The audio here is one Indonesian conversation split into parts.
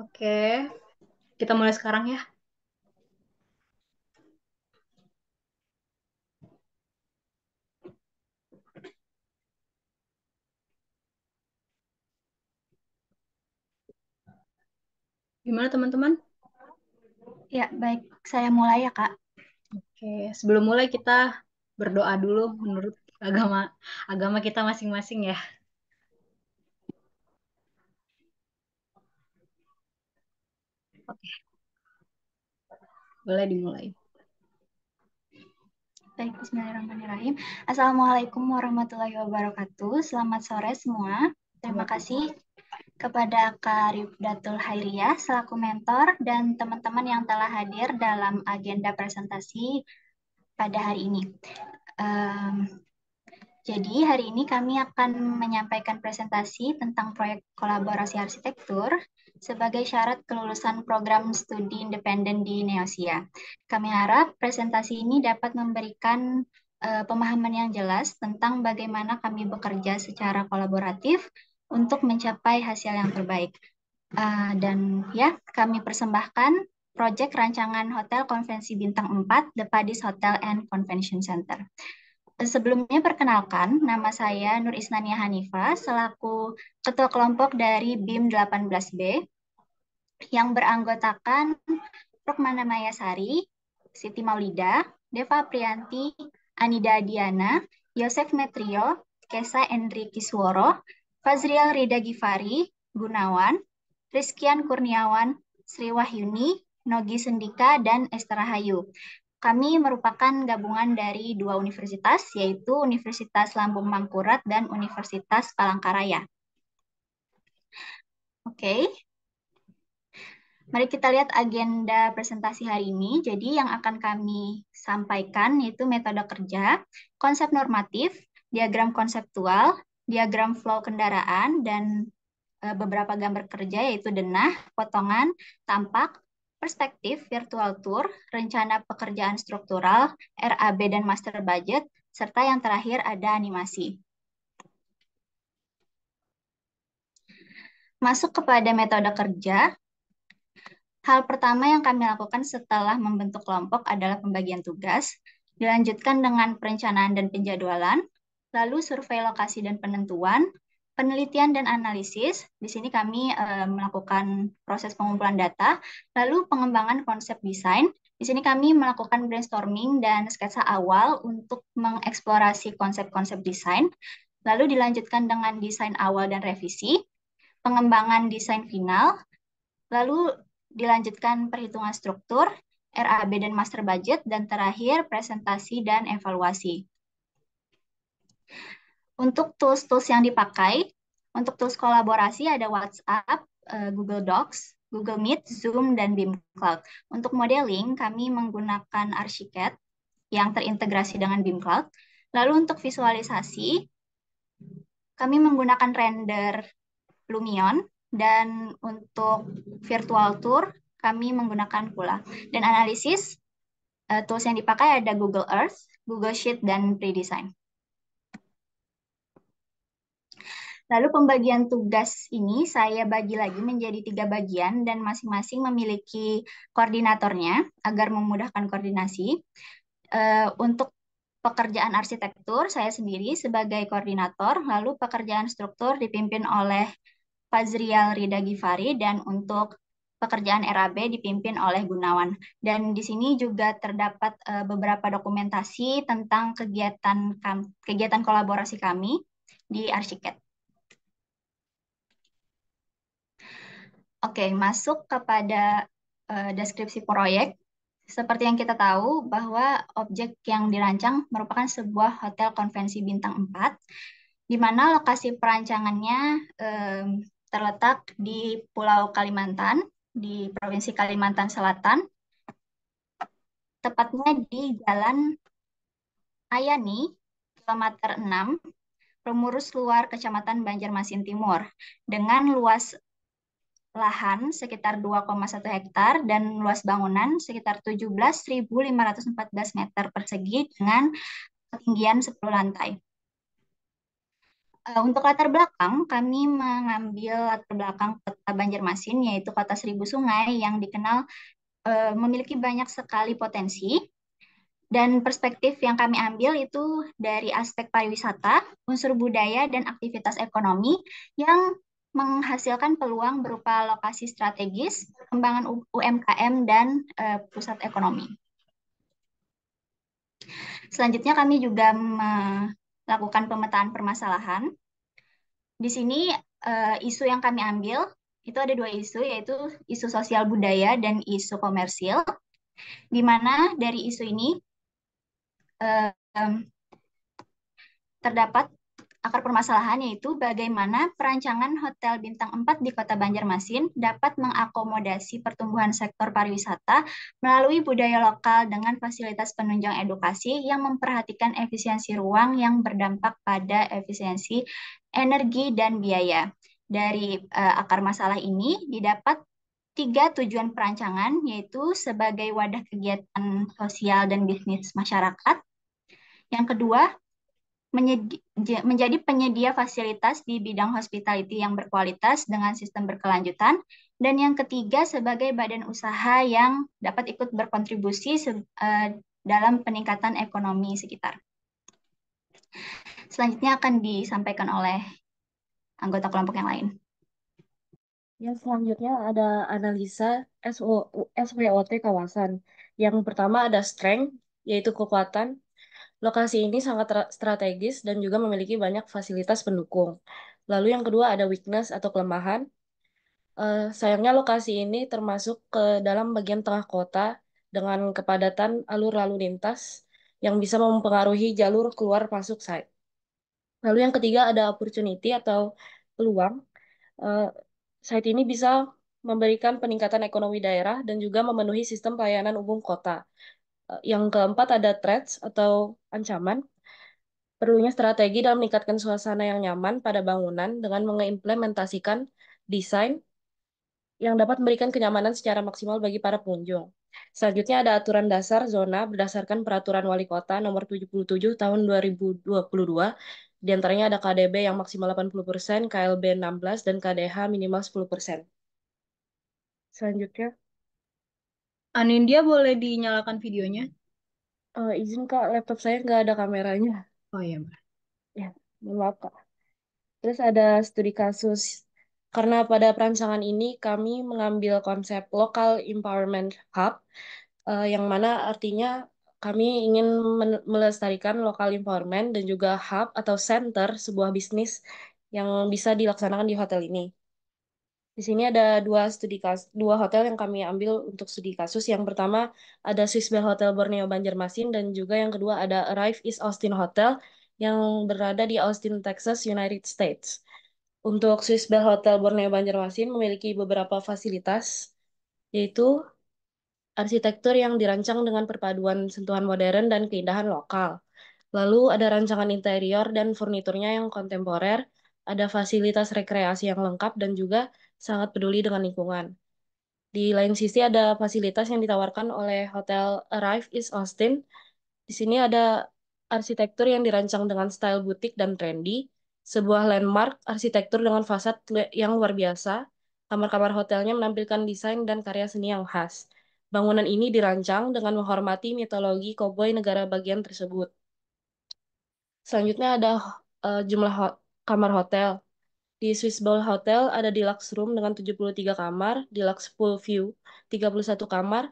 Oke, kita mulai sekarang ya. Gimana teman-teman? Ya, baik. Saya mulai ya, Kak. Oke, sebelum mulai kita berdoa dulu menurut agama agama kita masing-masing ya. Oke. Boleh dimulai. Baik, bismillahirrahmanirrahim. Assalamualaikum warahmatullahi wabarakatuh. Selamat sore semua. Terima kasih kepada Kak Rifdatul Hairiyah selaku mentor dan teman-teman yang telah hadir dalam agenda presentasi pada hari ini. Um, jadi, hari ini kami akan menyampaikan presentasi tentang proyek kolaborasi arsitektur sebagai syarat kelulusan program studi independen di Neosia. Kami harap presentasi ini dapat memberikan uh, pemahaman yang jelas tentang bagaimana kami bekerja secara kolaboratif untuk mencapai hasil yang terbaik. Uh, dan ya, kami persembahkan proyek rancangan Hotel Konvensi Bintang 4, The Padis Hotel and Convention Center sebelumnya perkenalkan, nama saya Nur Isnania Hanifa, selaku Ketua Kelompok dari BIM 18B, yang beranggotakan Rukmana Mayasari, Siti Maulida, Deva Prianti, Anida Diana, Yosef Metrio, Kesa Endri Kisworo, Fazriel Rida Gifari, Gunawan, Rizkian Kurniawan, Sri Wahyuni, Nogi Sendika, dan Esther Hayu. Kami merupakan gabungan dari dua universitas, yaitu Universitas Lampung Mangkurat dan Universitas Palangkaraya. Oke, Mari kita lihat agenda presentasi hari ini. Jadi yang akan kami sampaikan yaitu metode kerja, konsep normatif, diagram konseptual, diagram flow kendaraan, dan eh, beberapa gambar kerja yaitu denah, potongan, tampak, perspektif virtual tour, rencana pekerjaan struktural, RAB dan master budget, serta yang terakhir ada animasi. Masuk kepada metode kerja, hal pertama yang kami lakukan setelah membentuk kelompok adalah pembagian tugas, dilanjutkan dengan perencanaan dan penjadwalan, lalu survei lokasi dan penentuan, penelitian dan analisis. Di sini kami eh, melakukan proses pengumpulan data, lalu pengembangan konsep desain. Di sini kami melakukan brainstorming dan sketsa awal untuk mengeksplorasi konsep-konsep desain, lalu dilanjutkan dengan desain awal dan revisi, pengembangan desain final, lalu dilanjutkan perhitungan struktur, RAB dan master budget, dan terakhir presentasi dan evaluasi. Untuk tools-tools yang dipakai, untuk tools kolaborasi ada WhatsApp, eh, Google Docs, Google Meet, Zoom, dan BIM Cloud. Untuk modeling, kami menggunakan Archicad yang terintegrasi dengan BIM Cloud. Lalu untuk visualisasi, kami menggunakan render Lumion, dan untuk virtual tour, kami menggunakan Kula. Dan analisis, eh, tools yang dipakai ada Google Earth, Google Sheet, dan Predesign. Lalu pembagian tugas ini saya bagi lagi menjadi tiga bagian dan masing-masing memiliki koordinatornya agar memudahkan koordinasi. Eh, untuk pekerjaan arsitektur saya sendiri sebagai koordinator, lalu pekerjaan struktur dipimpin oleh Fazrial Rida Gifari dan untuk pekerjaan RAB dipimpin oleh Gunawan. Dan di sini juga terdapat eh, beberapa dokumentasi tentang kegiatan kegiatan kolaborasi kami di Arsiket. Oke, masuk kepada uh, deskripsi proyek. Seperti yang kita tahu bahwa objek yang dirancang merupakan sebuah hotel konvensi bintang 4 di mana lokasi perancangannya um, terletak di Pulau Kalimantan di Provinsi Kalimantan Selatan tepatnya di Jalan Ayani kilometer 6 Rumurus Luar Kecamatan Banjarmasin Timur dengan luas lahan sekitar 2,1 hektar dan luas bangunan sekitar 17.514 meter persegi dengan ketinggian 10 lantai. Eh, untuk latar belakang, kami mengambil latar belakang kota Banjarmasin, yaitu kota seribu sungai yang dikenal eh, memiliki banyak sekali potensi. Dan perspektif yang kami ambil itu dari aspek pariwisata, unsur budaya, dan aktivitas ekonomi yang menghasilkan peluang berupa lokasi strategis, perkembangan UMKM, dan uh, pusat ekonomi. Selanjutnya kami juga melakukan pemetaan permasalahan. Di sini uh, isu yang kami ambil itu ada dua isu, yaitu isu sosial budaya dan isu komersil, di mana dari isu ini uh, terdapat akar permasalahannya yaitu bagaimana perancangan hotel bintang 4 di Kota Banjarmasin dapat mengakomodasi pertumbuhan sektor pariwisata melalui budaya lokal dengan fasilitas penunjang edukasi yang memperhatikan efisiensi ruang yang berdampak pada efisiensi energi dan biaya. Dari uh, akar masalah ini didapat tiga tujuan perancangan yaitu sebagai wadah kegiatan sosial dan bisnis masyarakat. Yang kedua, menjadi penyedia fasilitas di bidang hospitality yang berkualitas dengan sistem berkelanjutan, dan yang ketiga sebagai badan usaha yang dapat ikut berkontribusi eh, dalam peningkatan ekonomi sekitar. Selanjutnya akan disampaikan oleh anggota kelompok yang lain. Ya, selanjutnya ada analisa SWOT kawasan. Yang pertama ada strength, yaitu kekuatan, Lokasi ini sangat strategis dan juga memiliki banyak fasilitas pendukung. Lalu yang kedua ada weakness atau kelemahan. Uh, sayangnya lokasi ini termasuk ke dalam bagian tengah kota dengan kepadatan alur lalu lintas yang bisa mempengaruhi jalur keluar masuk site. Lalu yang ketiga ada opportunity atau peluang. Uh, site ini bisa memberikan peningkatan ekonomi daerah dan juga memenuhi sistem pelayanan umum kota. Eh, yang keempat ada threats atau ancaman. Perlunya strategi dalam meningkatkan suasana yang nyaman pada bangunan dengan mengimplementasikan desain yang dapat memberikan kenyamanan secara maksimal bagi para pengunjung. Selanjutnya ada aturan dasar zona berdasarkan peraturan wali kota nomor 77 tahun 2022. Di antaranya ada KDB yang maksimal 80%, KLB 16, dan KDH minimal 10%. Selanjutnya. Anin dia boleh dinyalakan videonya? Uh, izin Kak, laptop saya nggak ada kameranya. Oh iya, Mbak. Ya, mohon maaf Kak. Terus ada studi kasus. Karena pada perancangan ini kami mengambil konsep Local Empowerment Hub, uh, yang mana artinya kami ingin melestarikan local empowerment dan juga hub atau center sebuah bisnis yang bisa dilaksanakan di hotel ini. Di sini ada dua studi kas dua hotel yang kami ambil untuk studi kasus. Yang pertama ada Swiss Bell Hotel Borneo Banjarmasin dan juga yang kedua ada Arrive East Austin Hotel yang berada di Austin, Texas, United States. Untuk Swiss Bell Hotel Borneo Banjarmasin memiliki beberapa fasilitas yaitu arsitektur yang dirancang dengan perpaduan sentuhan modern dan keindahan lokal. Lalu ada rancangan interior dan furniturnya yang kontemporer, ada fasilitas rekreasi yang lengkap dan juga sangat peduli dengan lingkungan. Di lain sisi ada fasilitas yang ditawarkan oleh Hotel Arrive East Austin. Di sini ada arsitektur yang dirancang dengan style butik dan trendy, sebuah landmark arsitektur dengan fasad yang luar biasa. Kamar-kamar hotelnya menampilkan desain dan karya seni yang khas. Bangunan ini dirancang dengan menghormati mitologi koboi negara bagian tersebut. Selanjutnya ada uh, jumlah ho kamar hotel. Di Swiss Bowl Hotel ada deluxe room dengan 73 kamar, deluxe pool view 31 kamar,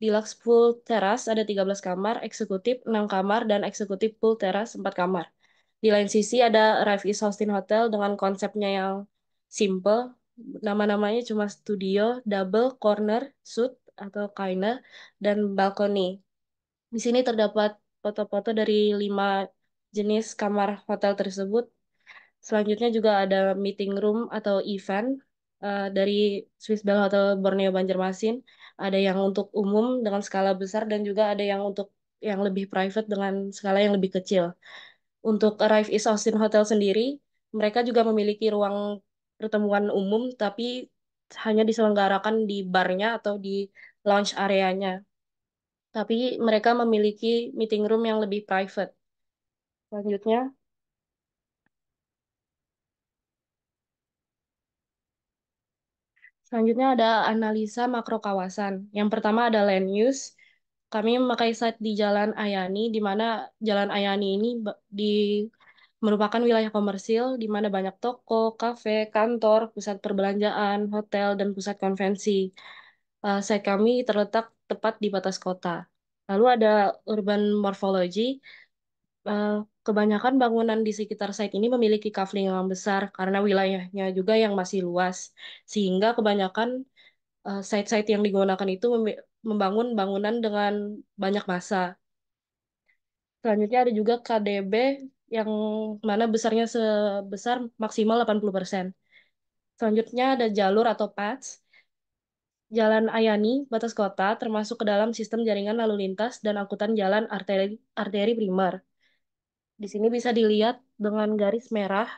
deluxe pool teras ada 13 kamar, eksekutif 6 kamar, dan eksekutif pool teras 4 kamar. Di lain sisi ada Rive East Austin Hotel dengan konsepnya yang simple, nama-namanya cuma studio, double, corner, suite atau kiner, dan balkoni. Di sini terdapat foto-foto dari lima jenis kamar hotel tersebut Selanjutnya juga ada meeting room atau event uh, dari Swiss Bell Hotel Borneo Banjarmasin. Ada yang untuk umum dengan skala besar dan juga ada yang untuk yang lebih private dengan skala yang lebih kecil. Untuk Arrive East Austin Hotel sendiri, mereka juga memiliki ruang pertemuan umum tapi hanya diselenggarakan di barnya atau di lounge areanya. Tapi mereka memiliki meeting room yang lebih private. Selanjutnya, Selanjutnya ada analisa makro kawasan. Yang pertama ada land use. Kami memakai site di Jalan Ayani, di mana Jalan Ayani ini di merupakan wilayah komersil di mana banyak toko, kafe, kantor, pusat perbelanjaan, hotel, dan pusat konvensi. Uh, site kami terletak tepat di batas kota. Lalu ada urban morphology. Eh, kebanyakan bangunan di sekitar site ini memiliki kavling yang besar karena wilayahnya juga yang masih luas, sehingga kebanyakan eh, site-site yang digunakan itu membangun bangunan dengan banyak masa. Selanjutnya ada juga KDB yang mana besarnya sebesar maksimal 80%. Selanjutnya ada jalur atau paths. Jalan Ayani, batas kota, termasuk ke dalam sistem jaringan lalu lintas dan angkutan jalan arteri, arteri primer. Di sini bisa dilihat dengan garis merah,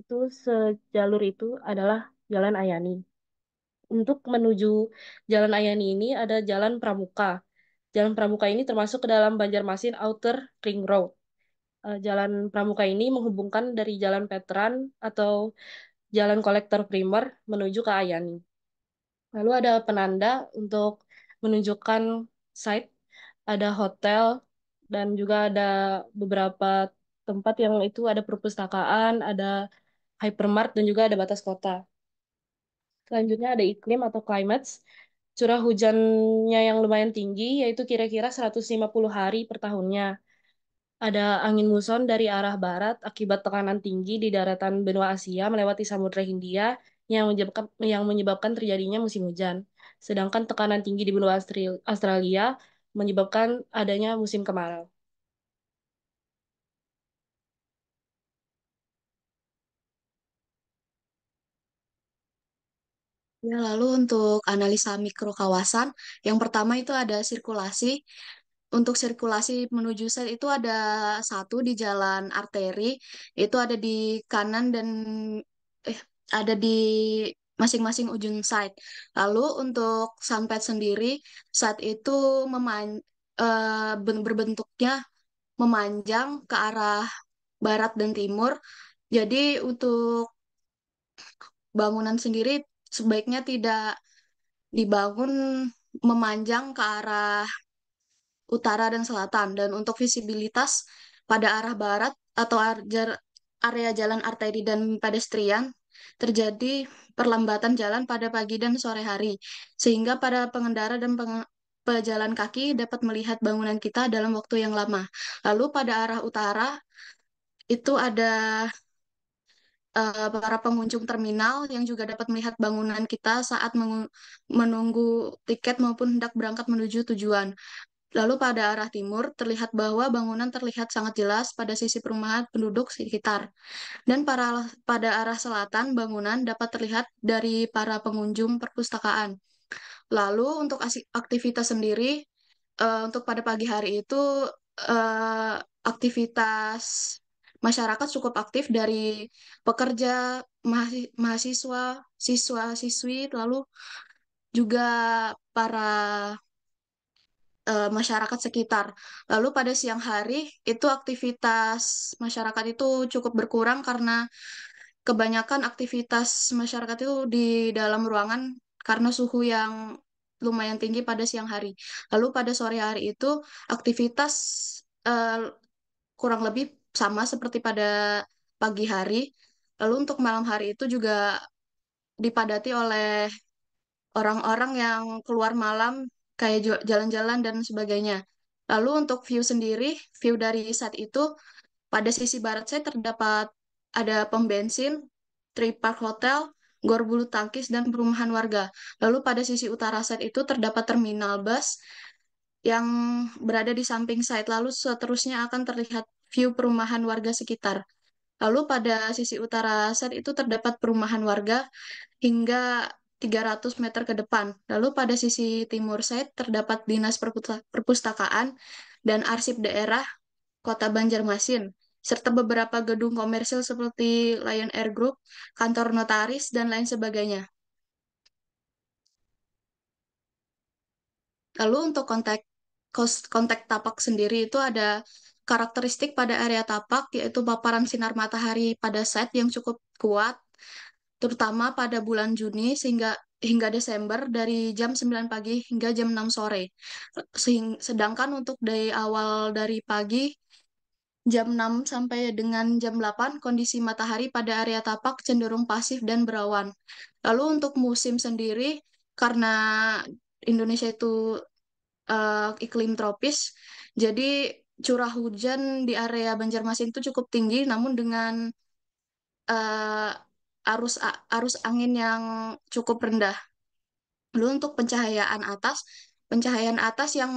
itu sejalur itu adalah Jalan Ayani. Untuk menuju Jalan Ayani ini ada Jalan Pramuka. Jalan Pramuka ini termasuk ke dalam Banjarmasin Outer Ring Road. Eh, jalan Pramuka ini menghubungkan dari Jalan Veteran atau Jalan Kolektor Primer menuju ke Ayani. Lalu ada penanda untuk menunjukkan site, ada hotel, dan juga ada beberapa tempat yang itu ada perpustakaan, ada hypermart dan juga ada batas kota. Selanjutnya ada iklim atau climates. Curah hujannya yang lumayan tinggi yaitu kira-kira 150 hari per tahunnya. Ada angin muson dari arah barat akibat tekanan tinggi di daratan benua Asia melewati Samudra Hindia yang menyebabkan, yang menyebabkan terjadinya musim hujan. Sedangkan tekanan tinggi di benua Australia menyebabkan adanya musim kemarau. Ya, lalu untuk analisa mikro kawasan, yang pertama itu ada sirkulasi. Untuk sirkulasi menuju set itu ada satu di jalan arteri, itu ada di kanan dan eh ada di masing-masing ujung side. Lalu untuk sampet sendiri saat itu meman uh, berbentuknya memanjang ke arah barat dan timur. Jadi untuk bangunan sendiri sebaiknya tidak dibangun memanjang ke arah utara dan selatan. Dan untuk visibilitas pada arah barat atau area jalan arteri dan pedestrian terjadi perlambatan jalan pada pagi dan sore hari, sehingga para pengendara dan peng pejalan kaki dapat melihat bangunan kita dalam waktu yang lama. Lalu pada arah utara itu ada uh, para pengunjung terminal yang juga dapat melihat bangunan kita saat menunggu tiket maupun hendak berangkat menuju tujuan. Lalu pada arah timur terlihat bahwa bangunan terlihat sangat jelas pada sisi perumahan penduduk sekitar. Dan para, pada arah selatan bangunan dapat terlihat dari para pengunjung perpustakaan. Lalu untuk aktivitas sendiri, uh, untuk pada pagi hari itu uh, aktivitas masyarakat cukup aktif dari pekerja, mahasiswa, siswa-siswi, lalu juga para uh, masyarakat sekitar. Lalu pada siang hari itu aktivitas masyarakat itu cukup berkurang karena kebanyakan aktivitas masyarakat itu di dalam ruangan karena suhu yang lumayan tinggi pada siang hari. Lalu pada sore hari itu aktivitas uh, kurang lebih sama seperti pada pagi hari. Lalu untuk malam hari itu juga dipadati oleh orang-orang yang keluar malam kayak jalan-jalan dan sebagainya. Lalu untuk view sendiri, view dari saat itu pada sisi barat saya terdapat ada pom bensin, Tri Park Hotel, gor bulu tangkis dan perumahan warga. Lalu pada sisi utara saat itu terdapat terminal bus yang berada di samping site. Lalu seterusnya akan terlihat view perumahan warga sekitar. Lalu pada sisi utara saat itu terdapat perumahan warga hingga 300 meter ke depan. Lalu pada sisi timur side terdapat Dinas Perpustakaan dan Arsip Daerah Kota Banjarmasin, serta beberapa gedung komersil seperti Lion Air Group, kantor notaris, dan lain sebagainya. Lalu untuk kontak kontak tapak sendiri itu ada karakteristik pada area tapak yaitu paparan sinar matahari pada set yang cukup kuat, terutama pada bulan Juni sehingga hingga Desember dari jam 9 pagi hingga jam 6 sore. Sehing, sedangkan untuk dari awal dari pagi jam 6 sampai dengan jam 8 kondisi matahari pada area tapak cenderung pasif dan berawan. Lalu untuk musim sendiri karena Indonesia itu uh, iklim tropis. Jadi curah hujan di area Banjarmasin itu cukup tinggi, namun dengan eh, arus arus angin yang cukup rendah. Lalu untuk pencahayaan atas, pencahayaan atas yang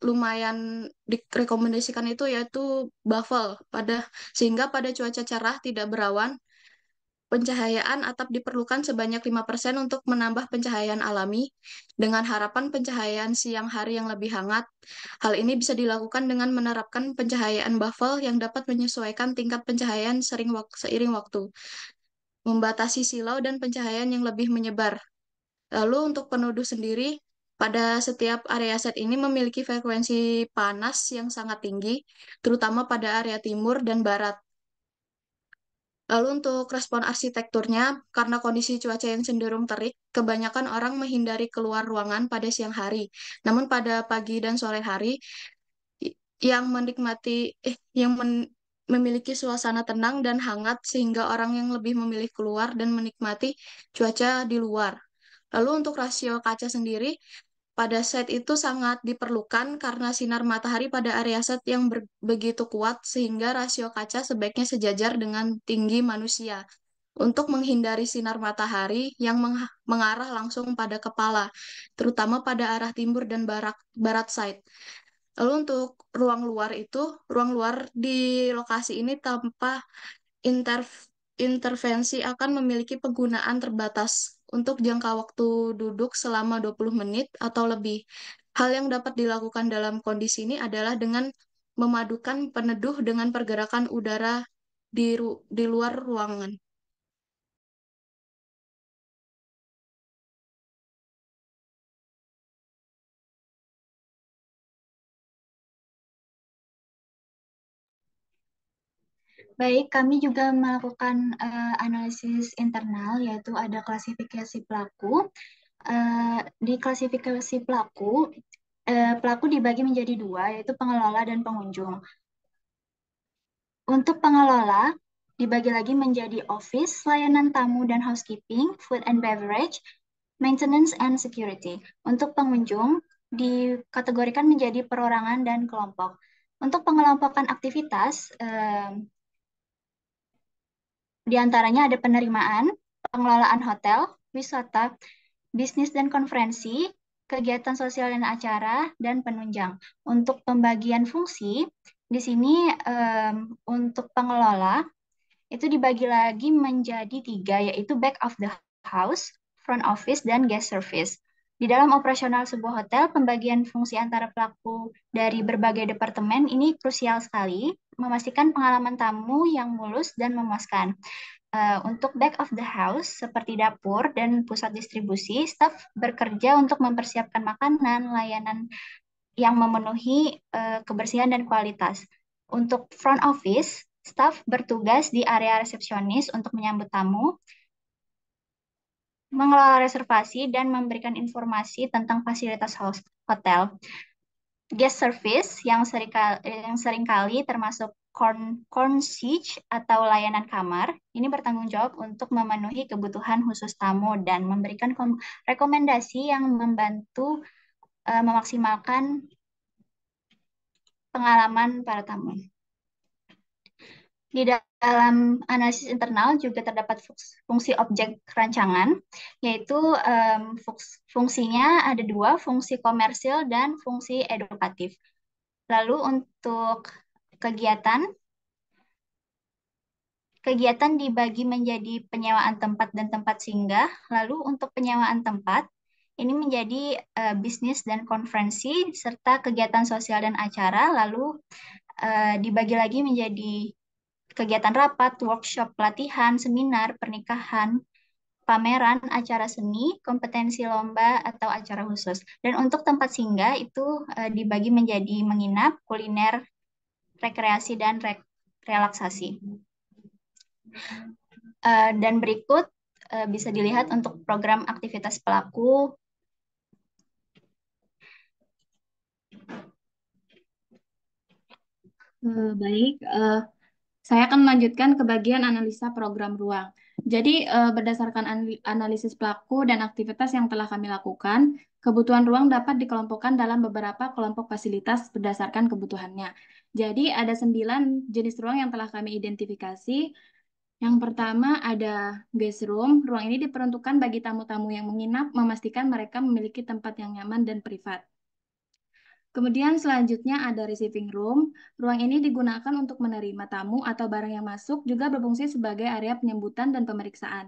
lumayan direkomendasikan itu yaitu baffle. pada sehingga pada cuaca cerah tidak berawan pencahayaan atap diperlukan sebanyak 5% untuk menambah pencahayaan alami dengan harapan pencahayaan siang hari yang lebih hangat. Hal ini bisa dilakukan dengan menerapkan pencahayaan baffle yang dapat menyesuaikan tingkat pencahayaan seiring waktu membatasi silau dan pencahayaan yang lebih menyebar. Lalu untuk penuduh sendiri, pada setiap area set ini memiliki frekuensi panas yang sangat tinggi, terutama pada area timur dan barat. Lalu untuk respon arsitekturnya, karena kondisi cuaca yang cenderung terik, kebanyakan orang menghindari keluar ruangan pada siang hari. Namun pada pagi dan sore hari, yang menikmati eh, yang men, memiliki suasana tenang dan hangat sehingga orang yang lebih memilih keluar dan menikmati cuaca di luar. Lalu untuk rasio kaca sendiri, pada set itu sangat diperlukan karena sinar matahari pada area set yang begitu kuat sehingga rasio kaca sebaiknya sejajar dengan tinggi manusia untuk menghindari sinar matahari yang meng mengarah langsung pada kepala, terutama pada arah timur dan barat, barat side. Lalu untuk ruang luar itu, ruang luar di lokasi ini tanpa inter intervensi akan memiliki penggunaan terbatas untuk jangka waktu duduk selama 20 menit atau lebih. Hal yang dapat dilakukan dalam kondisi ini adalah dengan memadukan peneduh dengan pergerakan udara di, ru di luar ruangan. Baik, kami juga melakukan uh, analisis internal, yaitu ada klasifikasi pelaku. Uh, di klasifikasi pelaku, uh, pelaku dibagi menjadi dua, yaitu pengelola dan pengunjung. Untuk pengelola, dibagi lagi menjadi office, layanan tamu dan housekeeping, food and beverage, maintenance and security. Untuk pengunjung, dikategorikan menjadi perorangan dan kelompok. Untuk pengelompokan aktivitas, uh, di antaranya ada penerimaan, pengelolaan hotel, wisata, bisnis dan konferensi, kegiatan sosial dan acara, dan penunjang. Untuk pembagian fungsi, di sini um, untuk pengelola itu dibagi lagi menjadi tiga, yaitu back of the house, front office, dan guest service. Di dalam operasional sebuah hotel, pembagian fungsi antara pelaku dari berbagai departemen ini krusial sekali, memastikan pengalaman tamu yang mulus dan memuaskan. Uh, untuk back of the house seperti dapur dan pusat distribusi, staff bekerja untuk mempersiapkan makanan, layanan yang memenuhi uh, kebersihan dan kualitas. Untuk front office, staff bertugas di area resepsionis untuk menyambut tamu, mengelola reservasi dan memberikan informasi tentang fasilitas host, hotel. Guest service yang seringkali, yang seringkali termasuk concierge atau layanan kamar ini bertanggung jawab untuk memenuhi kebutuhan khusus tamu dan memberikan rekomendasi yang membantu uh, memaksimalkan pengalaman para tamu. Di dalam analisis internal juga terdapat fungsi objek rancangan, yaitu um, fungsinya ada dua, fungsi komersil dan fungsi edukatif. Lalu untuk kegiatan, kegiatan dibagi menjadi penyewaan tempat dan tempat singgah. Lalu untuk penyewaan tempat, ini menjadi uh, bisnis dan konferensi serta kegiatan sosial dan acara lalu uh, dibagi lagi menjadi kegiatan rapat, workshop, pelatihan, seminar, pernikahan, pameran, acara seni, kompetensi lomba, atau acara khusus. Dan untuk tempat singgah itu e, dibagi menjadi menginap, kuliner, rekreasi, dan re relaksasi. E, dan berikut e, bisa dilihat untuk program aktivitas pelaku, Uh, baik, uh, saya akan melanjutkan ke bagian analisa program ruang. Jadi, eh, berdasarkan analisis pelaku dan aktivitas yang telah kami lakukan, kebutuhan ruang dapat dikelompokkan dalam beberapa kelompok fasilitas berdasarkan kebutuhannya. Jadi, ada sembilan jenis ruang yang telah kami identifikasi. Yang pertama ada guest room. Ruang ini diperuntukkan bagi tamu-tamu yang menginap, memastikan mereka memiliki tempat yang nyaman dan privat. Kemudian selanjutnya ada receiving room. Ruang ini digunakan untuk menerima tamu atau barang yang masuk, juga berfungsi sebagai area penyambutan dan pemeriksaan.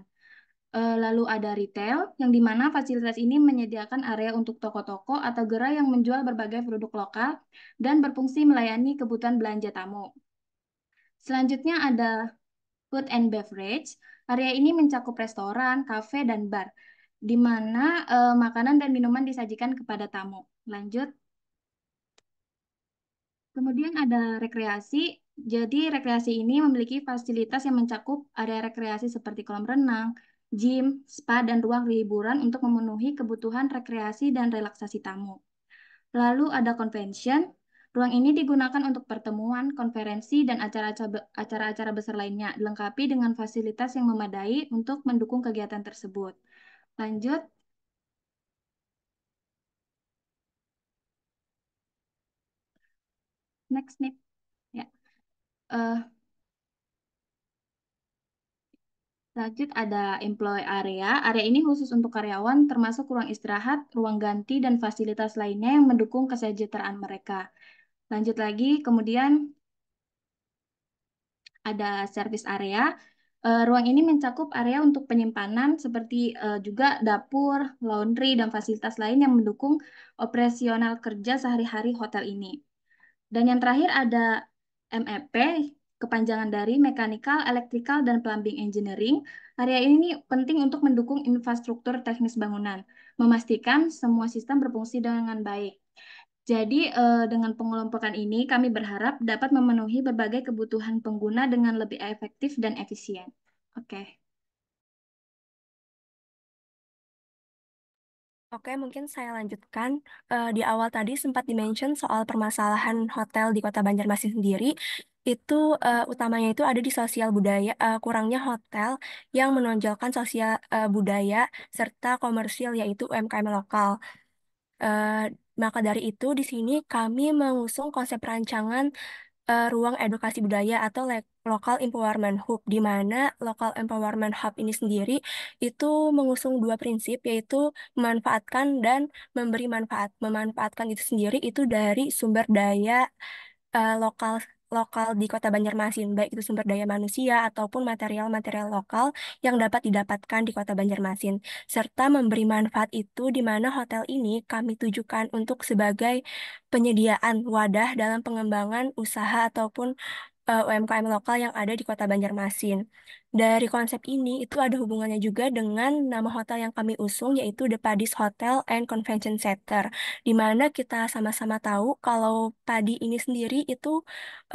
Eh, lalu ada retail, yang dimana fasilitas ini menyediakan area untuk toko-toko atau gerai yang menjual berbagai produk lokal dan berfungsi melayani kebutuhan belanja tamu. Selanjutnya ada food and beverage. Area ini mencakup restoran, kafe, dan bar, di mana uh, makanan dan minuman disajikan kepada tamu. Lanjut. Kemudian ada rekreasi. Jadi rekreasi ini memiliki fasilitas yang mencakup area rekreasi seperti kolam renang, gym, spa, dan ruang hiburan untuk memenuhi kebutuhan rekreasi dan relaksasi tamu. Lalu ada convention. Ruang ini digunakan untuk pertemuan, konferensi, dan acara-acara besar lainnya, dilengkapi dengan fasilitas yang memadai untuk mendukung kegiatan tersebut. Lanjut, next nih ya uh, lanjut ada employee area area ini khusus untuk karyawan termasuk ruang istirahat ruang ganti dan fasilitas lainnya yang mendukung kesejahteraan mereka lanjut lagi kemudian ada service area Uh, ruang ini mencakup area untuk penyimpanan seperti uh, juga dapur, laundry, dan fasilitas lain yang mendukung operasional kerja sehari-hari hotel ini. Dan yang terakhir ada MEP, kepanjangan dari Mechanical, Electrical, dan Plumbing Engineering. Area ini penting untuk mendukung infrastruktur teknis bangunan, memastikan semua sistem berfungsi dengan baik. Jadi, eh, dengan pengelompokan ini, kami berharap dapat memenuhi berbagai kebutuhan pengguna dengan lebih efektif dan efisien. Oke. Okay. Oke, mungkin saya lanjutkan. Uh, di awal tadi sempat dimention soal permasalahan hotel di Kota Banjarmasin sendiri. Itu uh, utamanya itu ada di sosial budaya, uh, kurangnya hotel yang menonjolkan sosial uh, budaya serta komersil yaitu UMKM lokal. Uh, maka dari itu di sini kami mengusung konsep rancangan uh, ruang edukasi budaya atau lek Local Empowerment Hub, di mana Local Empowerment Hub ini sendiri itu mengusung dua prinsip, yaitu memanfaatkan dan memberi manfaat. Memanfaatkan itu sendiri itu dari sumber daya uh, lokal lokal di Kota Banjarmasin, baik itu sumber daya manusia ataupun material-material lokal yang dapat didapatkan di Kota Banjarmasin, serta memberi manfaat itu di mana hotel ini kami tujukan untuk sebagai penyediaan wadah dalam pengembangan usaha ataupun uh, UMKM lokal yang ada di Kota Banjarmasin. Dari konsep ini, itu ada hubungannya juga dengan nama hotel yang kami usung, yaitu The Padis Hotel and Convention Center, di mana kita sama-sama tahu kalau padi ini sendiri itu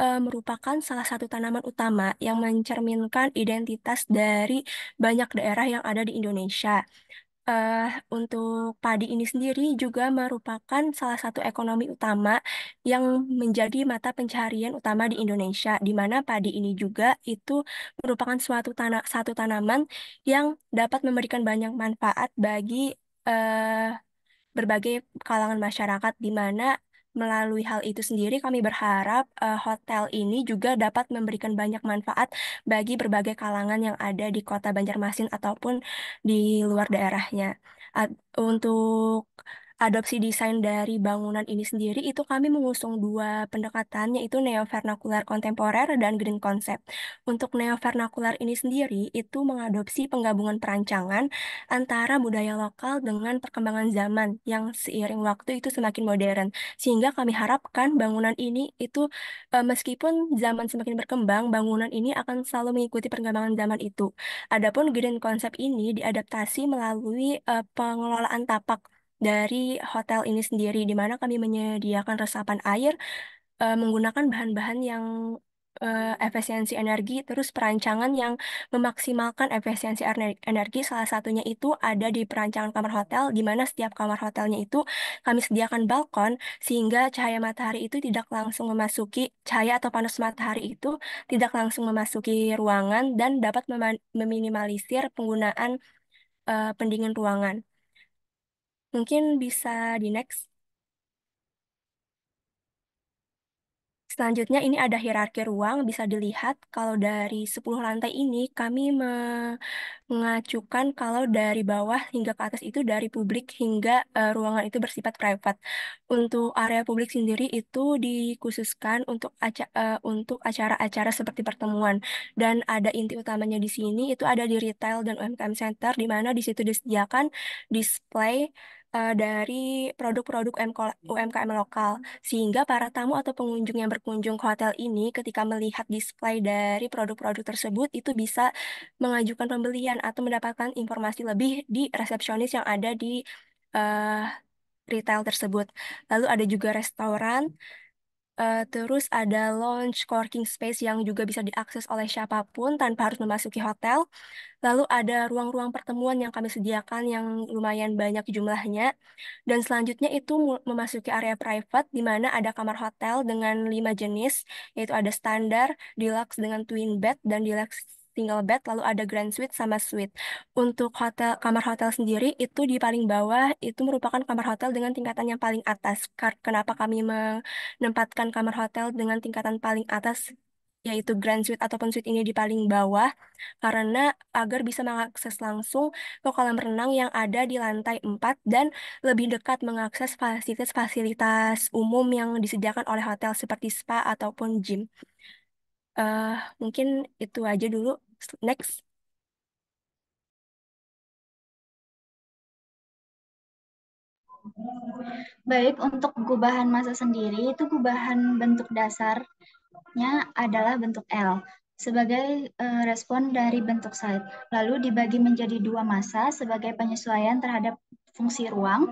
uh, merupakan salah satu tanaman utama yang mencerminkan identitas dari banyak daerah yang ada di Indonesia eh, untuk padi ini sendiri juga merupakan salah satu ekonomi utama yang menjadi mata pencarian utama di Indonesia, di mana padi ini juga itu merupakan suatu tanah satu tanaman yang dapat memberikan banyak manfaat bagi uh, berbagai kalangan masyarakat, di mana Melalui hal itu sendiri, kami berharap uh, hotel ini juga dapat memberikan banyak manfaat bagi berbagai kalangan yang ada di kota Banjarmasin ataupun di luar daerahnya. Uh, untuk adopsi desain dari bangunan ini sendiri itu kami mengusung dua pendekatan yaitu vernacular kontemporer dan green concept. Untuk neo vernacular ini sendiri itu mengadopsi penggabungan perancangan antara budaya lokal dengan perkembangan zaman yang seiring waktu itu semakin modern. Sehingga kami harapkan bangunan ini itu e, meskipun zaman semakin berkembang, bangunan ini akan selalu mengikuti perkembangan zaman itu. Adapun green concept ini diadaptasi melalui e, pengelolaan tapak dari hotel ini sendiri, di mana kami menyediakan resapan air eh, menggunakan bahan-bahan yang eh, efisiensi energi, terus perancangan yang memaksimalkan efisiensi energi. Salah satunya itu ada di perancangan kamar hotel, di mana setiap kamar hotelnya itu kami sediakan balkon sehingga cahaya matahari itu tidak langsung memasuki cahaya atau panas matahari itu tidak langsung memasuki ruangan dan dapat meminimalisir penggunaan uh, pendingin ruangan. Mungkin bisa di next. Selanjutnya ini ada hierarki ruang bisa dilihat kalau dari 10 lantai ini kami mengacukan kalau dari bawah hingga ke atas itu dari publik hingga uh, ruangan itu bersifat private. Untuk area publik sendiri itu dikhususkan untuk aca e, untuk acara-acara seperti pertemuan dan ada inti utamanya di sini itu ada di retail dan UMKM center di mana di situ disediakan display uh, dari produk-produk UMKM lokal, sehingga para tamu atau pengunjung yang berkunjung ke hotel ini ketika melihat display dari produk-produk tersebut itu bisa mengajukan pembelian atau mendapatkan informasi lebih di resepsionis yang ada di uh, retail tersebut. Lalu ada juga restoran, Uh, terus ada lounge coworking space yang juga bisa diakses oleh siapapun tanpa harus memasuki hotel. Lalu ada ruang-ruang pertemuan yang kami sediakan yang lumayan banyak jumlahnya. Dan selanjutnya itu memasuki area private di mana ada kamar hotel dengan lima jenis, yaitu ada standar, deluxe dengan twin bed, dan deluxe single bed, lalu ada grand suite sama suite. Untuk hotel kamar hotel sendiri itu di paling bawah itu merupakan kamar hotel dengan tingkatan yang paling atas. Kenapa kami menempatkan kamar hotel dengan tingkatan paling atas yaitu grand suite ataupun suite ini di paling bawah karena agar bisa mengakses langsung ke kolam renang yang ada di lantai 4 dan lebih dekat mengakses fasilitas-fasilitas umum yang disediakan oleh hotel seperti spa ataupun gym uh, mungkin itu aja dulu. Next. Baik, untuk gubahan masa sendiri itu gubahan bentuk dasarnya adalah bentuk L sebagai uh, respon dari bentuk side. Lalu dibagi menjadi dua masa sebagai penyesuaian terhadap fungsi ruang.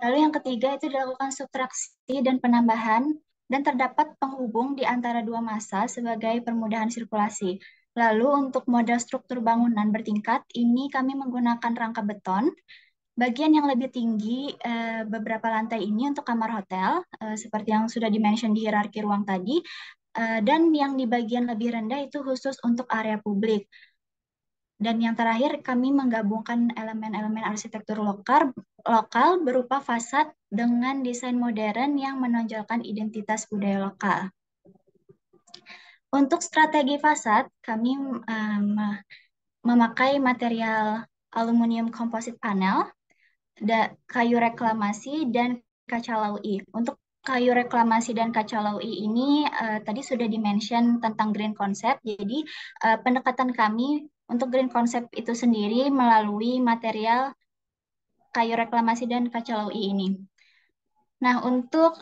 Lalu yang ketiga itu dilakukan subtraksi dan penambahan dan terdapat penghubung di antara dua masa sebagai permudahan sirkulasi. Lalu untuk model struktur bangunan bertingkat, ini kami menggunakan rangka beton. Bagian yang lebih tinggi eh, beberapa lantai ini untuk kamar hotel, eh, seperti yang sudah dimention di hierarki ruang tadi, eh, dan yang di bagian lebih rendah itu khusus untuk area publik. Dan yang terakhir, kami menggabungkan elemen-elemen arsitektur lokal, lokal berupa fasad dengan desain modern yang menonjolkan identitas budaya lokal. Untuk strategi fasad, kami um, memakai material aluminium komposit panel, da, kayu reklamasi, dan kaca laui. Untuk kayu reklamasi dan kaca laui ini uh, tadi sudah dimention tentang green concept. Jadi uh, pendekatan kami untuk green concept itu sendiri melalui material kayu reklamasi dan kaca kacalaui ini. Nah, untuk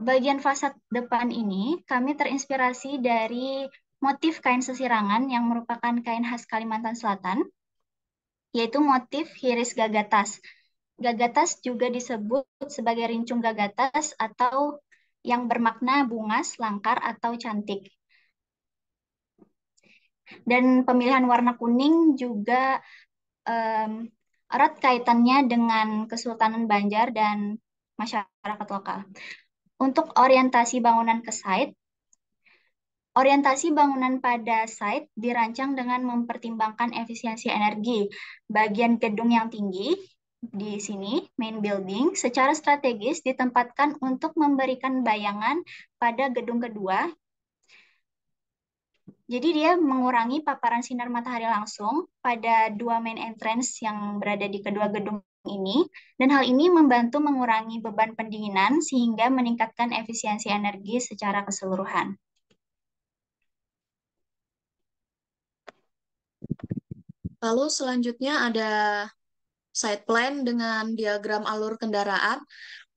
bagian fasad depan ini, kami terinspirasi dari motif kain sesirangan yang merupakan kain khas Kalimantan Selatan, yaitu motif hiris gagatas. Gagatas juga disebut sebagai rincung gagatas atau yang bermakna bungas, langkar atau cantik. Dan pemilihan warna kuning juga um, erat kaitannya dengan Kesultanan Banjar dan masyarakat lokal. Untuk orientasi bangunan ke site, Orientasi bangunan pada site dirancang dengan mempertimbangkan efisiensi energi. Bagian gedung yang tinggi di sini, main building, secara strategis ditempatkan untuk memberikan bayangan pada gedung kedua jadi dia mengurangi paparan sinar matahari langsung pada dua main entrance yang berada di kedua gedung ini, dan hal ini membantu mengurangi beban pendinginan sehingga meningkatkan efisiensi energi secara keseluruhan. Lalu selanjutnya ada side plan dengan diagram alur kendaraan.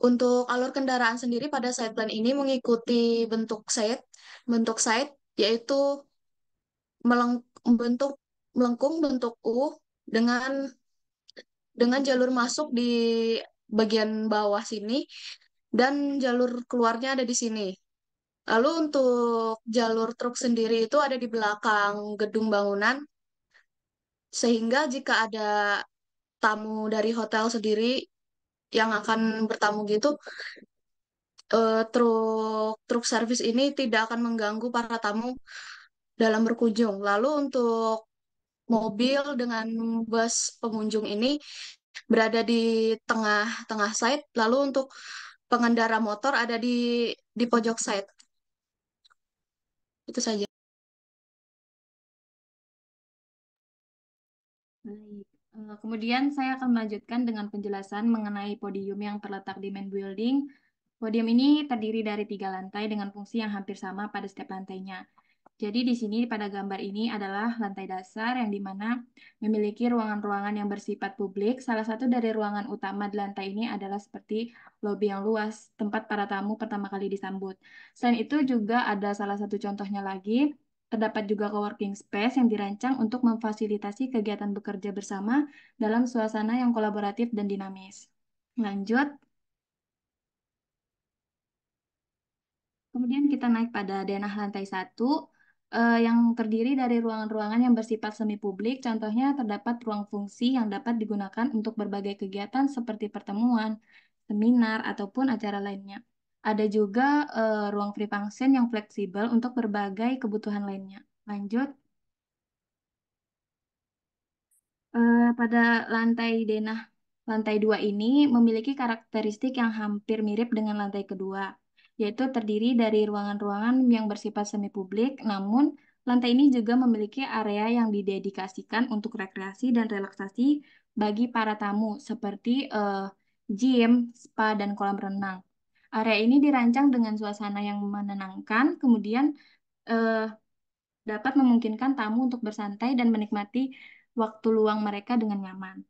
Untuk alur kendaraan sendiri pada side plan ini mengikuti bentuk side, bentuk site yaitu meleng, bentuk melengkung bentuk U dengan dengan jalur masuk di bagian bawah sini dan jalur keluarnya ada di sini. Lalu untuk jalur truk sendiri itu ada di belakang gedung bangunan sehingga jika ada tamu dari hotel sendiri yang akan bertamu gitu uh, truk truk servis ini tidak akan mengganggu para tamu dalam berkunjung. Lalu untuk mobil dengan bus pengunjung ini berada di tengah-tengah site, lalu untuk pengendara motor ada di di pojok site. Itu saja. Eh, kemudian saya akan melanjutkan dengan penjelasan mengenai podium yang terletak di main building. Podium ini terdiri dari tiga lantai dengan fungsi yang hampir sama pada setiap lantainya. Jadi di sini pada gambar ini adalah lantai dasar yang dimana memiliki ruangan-ruangan yang bersifat publik. Salah satu dari ruangan utama di lantai ini adalah seperti lobi yang luas, tempat para tamu pertama kali disambut. Selain itu juga ada salah satu contohnya lagi, terdapat juga co-working space yang dirancang untuk memfasilitasi kegiatan bekerja bersama dalam suasana yang kolaboratif dan dinamis. Lanjut. Kemudian kita naik pada denah lantai 1 uh, yang terdiri dari ruangan-ruangan yang bersifat semi publik, contohnya terdapat ruang fungsi yang dapat digunakan untuk berbagai kegiatan seperti pertemuan, seminar, ataupun acara lainnya. Ada juga uh, ruang free function yang fleksibel untuk berbagai kebutuhan lainnya. Lanjut. Eh, pada lantai denah lantai dua ini memiliki karakteristik yang hampir mirip dengan lantai kedua yaitu terdiri dari ruangan-ruangan yang bersifat semi publik, namun lantai ini juga memiliki area yang didedikasikan untuk rekreasi dan relaksasi bagi para tamu, seperti uh, gym, spa, dan kolam renang. Area ini dirancang dengan suasana yang menenangkan, kemudian uh, dapat memungkinkan tamu untuk bersantai dan menikmati waktu luang mereka dengan nyaman.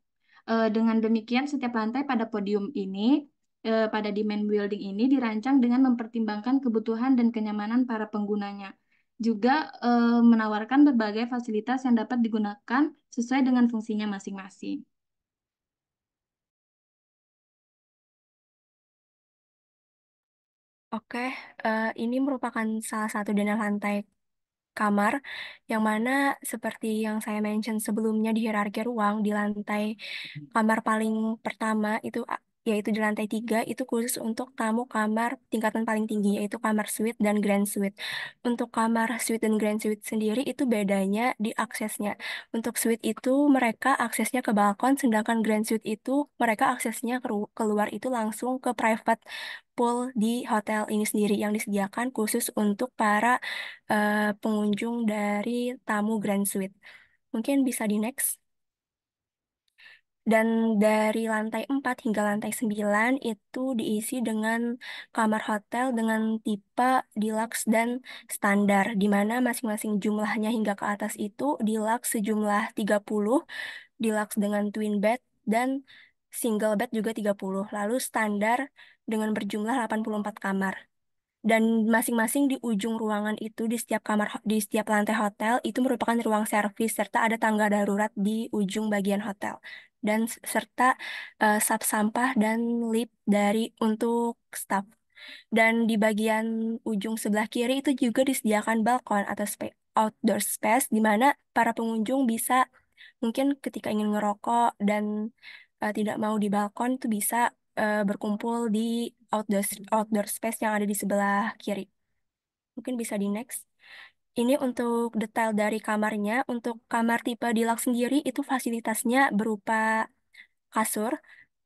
Eh, dengan demikian, setiap lantai pada podium ini eh, pada demand building ini dirancang dengan mempertimbangkan kebutuhan dan kenyamanan para penggunanya. Juga eh, menawarkan berbagai fasilitas yang dapat digunakan sesuai dengan fungsinya masing-masing. Oke, uh, ini merupakan salah satu dana lantai kamar yang mana seperti yang saya mention sebelumnya di hierarki ruang di lantai kamar paling pertama itu yaitu di lantai tiga itu khusus untuk tamu kamar tingkatan paling tinggi, yaitu kamar suite dan grand suite. Untuk kamar suite dan grand suite sendiri itu bedanya di aksesnya. Untuk suite itu mereka aksesnya ke balkon, sedangkan grand suite itu mereka aksesnya keluar itu langsung ke private pool di hotel ini sendiri yang disediakan khusus untuk para uh, pengunjung dari tamu grand suite. Mungkin bisa di next. Dan dari lantai 4 hingga lantai 9 itu diisi dengan kamar hotel dengan tipe deluxe dan standar, di mana masing-masing jumlahnya hingga ke atas itu deluxe sejumlah 30, deluxe dengan twin bed, dan single bed juga 30, lalu standar dengan berjumlah 84 kamar dan masing-masing di ujung ruangan itu di setiap kamar di setiap lantai hotel itu merupakan ruang servis serta ada tangga darurat di ujung bagian hotel dan serta uh, sap sampah dan lip dari untuk staff Dan di bagian ujung sebelah kiri itu juga disediakan balkon atau spa outdoor space di mana para pengunjung bisa mungkin ketika ingin ngerokok dan uh, tidak mau di balkon itu bisa uh, berkumpul di outdoor outdoor space yang ada di sebelah kiri. Mungkin bisa di next. Ini untuk detail dari kamarnya. Untuk kamar tipe deluxe sendiri itu fasilitasnya berupa kasur,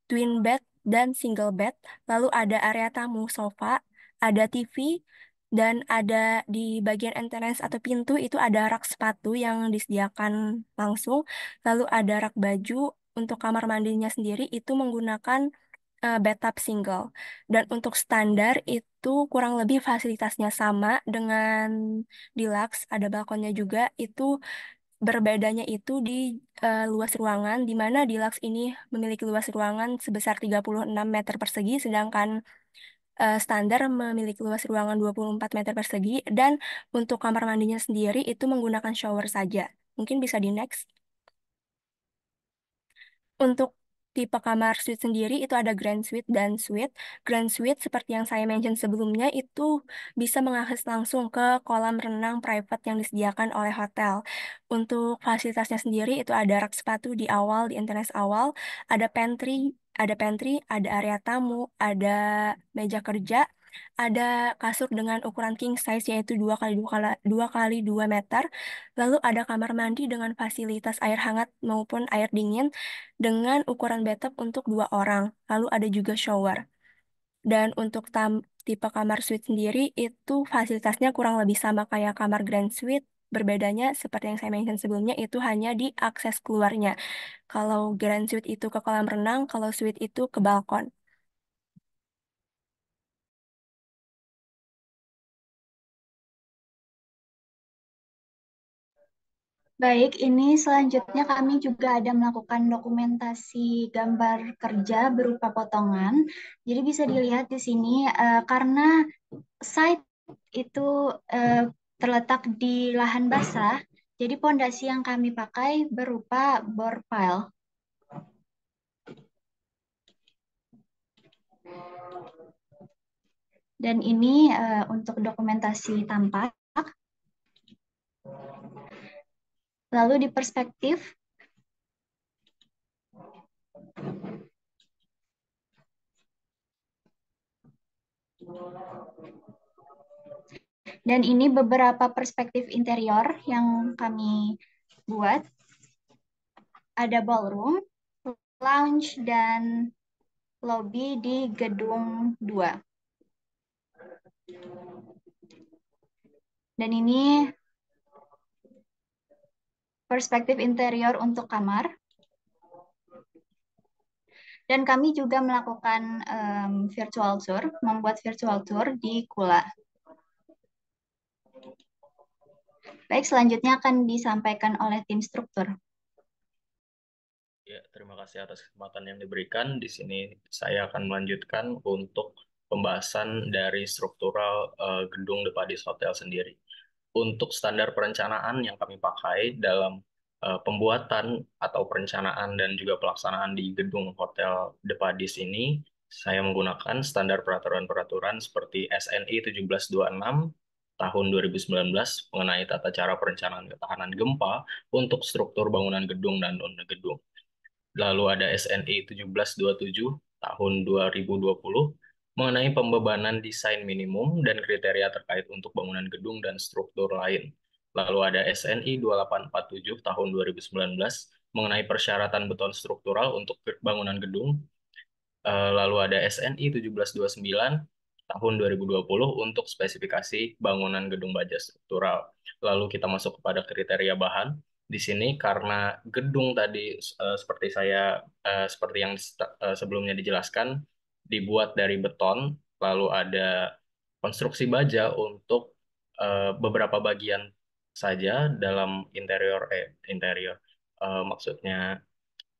twin bed dan single bed. Lalu ada area tamu sofa, ada TV, dan ada di bagian entrance atau pintu itu ada rak sepatu yang disediakan langsung. Lalu ada rak baju. Untuk kamar mandinya sendiri itu menggunakan uh, bathtub single. Dan untuk standar itu kurang lebih fasilitasnya sama dengan deluxe, ada balkonnya juga. Itu berbedanya itu di uh, luas ruangan, di mana deluxe ini memiliki luas ruangan sebesar 36 meter persegi, sedangkan eh, standar memiliki luas ruangan 24 meter persegi. Dan untuk kamar mandinya sendiri itu menggunakan shower saja. Mungkin bisa di next. Untuk tipe kamar suite sendiri itu ada grand suite dan suite. Grand suite seperti yang saya mention sebelumnya itu bisa mengakses langsung ke kolam renang private yang disediakan oleh hotel. Untuk fasilitasnya sendiri itu ada rak sepatu di awal, di internet awal, ada pantry, ada pantry, ada area tamu, ada meja kerja, ada kasur dengan ukuran king size yaitu 2 kali 2 kali 2 kali 2 meter. Lalu ada kamar mandi dengan fasilitas air hangat maupun air dingin dengan ukuran bathtub untuk dua orang. Lalu ada juga shower. Dan untuk tam tipe kamar suite sendiri itu fasilitasnya kurang lebih sama kayak kamar grand suite. Berbedanya seperti yang saya mention sebelumnya itu hanya di akses keluarnya. Kalau grand suite itu ke kolam renang, kalau suite itu ke balkon. Baik, ini selanjutnya kami juga ada melakukan dokumentasi gambar kerja berupa potongan. Jadi bisa dilihat di sini uh, karena site itu uh, terletak di lahan basah, jadi pondasi yang kami pakai berupa bor pile. Dan ini uh, untuk dokumentasi tampak. Lalu di perspektif, dan ini beberapa perspektif interior yang kami buat. Ada ballroom, lounge, dan lobby di gedung 2. Dan ini perspektif interior untuk kamar. Dan kami juga melakukan um, virtual tour, membuat virtual tour di Kula. Baik, selanjutnya akan disampaikan oleh tim struktur. Ya, terima kasih atas kesempatan yang diberikan. Di sini saya akan melanjutkan untuk pembahasan dari struktural uh, gedung The Padis Hotel sendiri untuk standar perencanaan yang kami pakai dalam uh, pembuatan atau perencanaan dan juga pelaksanaan di gedung Hotel The Padis ini, saya menggunakan standar peraturan-peraturan seperti SNI 1726 tahun 2019 mengenai tata cara perencanaan ketahanan gempa untuk struktur bangunan gedung dan non gedung. Lalu ada SNI 1727 tahun 2020 mengenai pembebanan desain minimum dan kriteria terkait untuk bangunan gedung dan struktur lain. Lalu ada SNI 2847 tahun 2019 mengenai persyaratan beton struktural untuk bangunan gedung. Eh, lalu ada SNI 1729 tahun 2020 untuk spesifikasi bangunan gedung baja struktural. Lalu kita masuk kepada kriteria bahan di sini karena gedung tadi eh, seperti saya eh, seperti yang sebelumnya dijelaskan dibuat dari beton, lalu ada konstruksi baja untuk uh, beberapa bagian saja dalam interior eh interior uh, maksudnya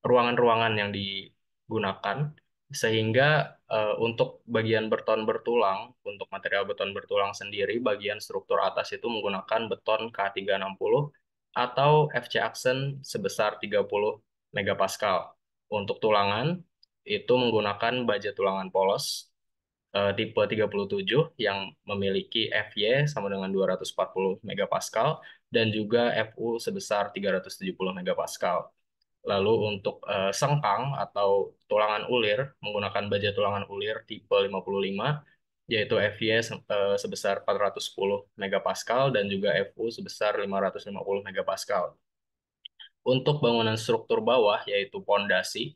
ruangan-ruangan yang digunakan sehingga uh, untuk bagian beton bertulang, untuk material beton bertulang sendiri, bagian struktur atas itu menggunakan beton K360 atau FC aksen sebesar 30 megapascal. Untuk tulangan, itu menggunakan baja tulangan polos uh, tipe 37 yang memiliki FY sama dengan 240 megapascal dan juga FU sebesar 370 megapascal. Lalu untuk uh, sengkang atau tulangan ulir menggunakan baja tulangan ulir tipe 55 yaitu FY uh, eh, sebesar 410 megapascal dan juga FU sebesar 550 megapascal. Untuk bangunan struktur bawah yaitu pondasi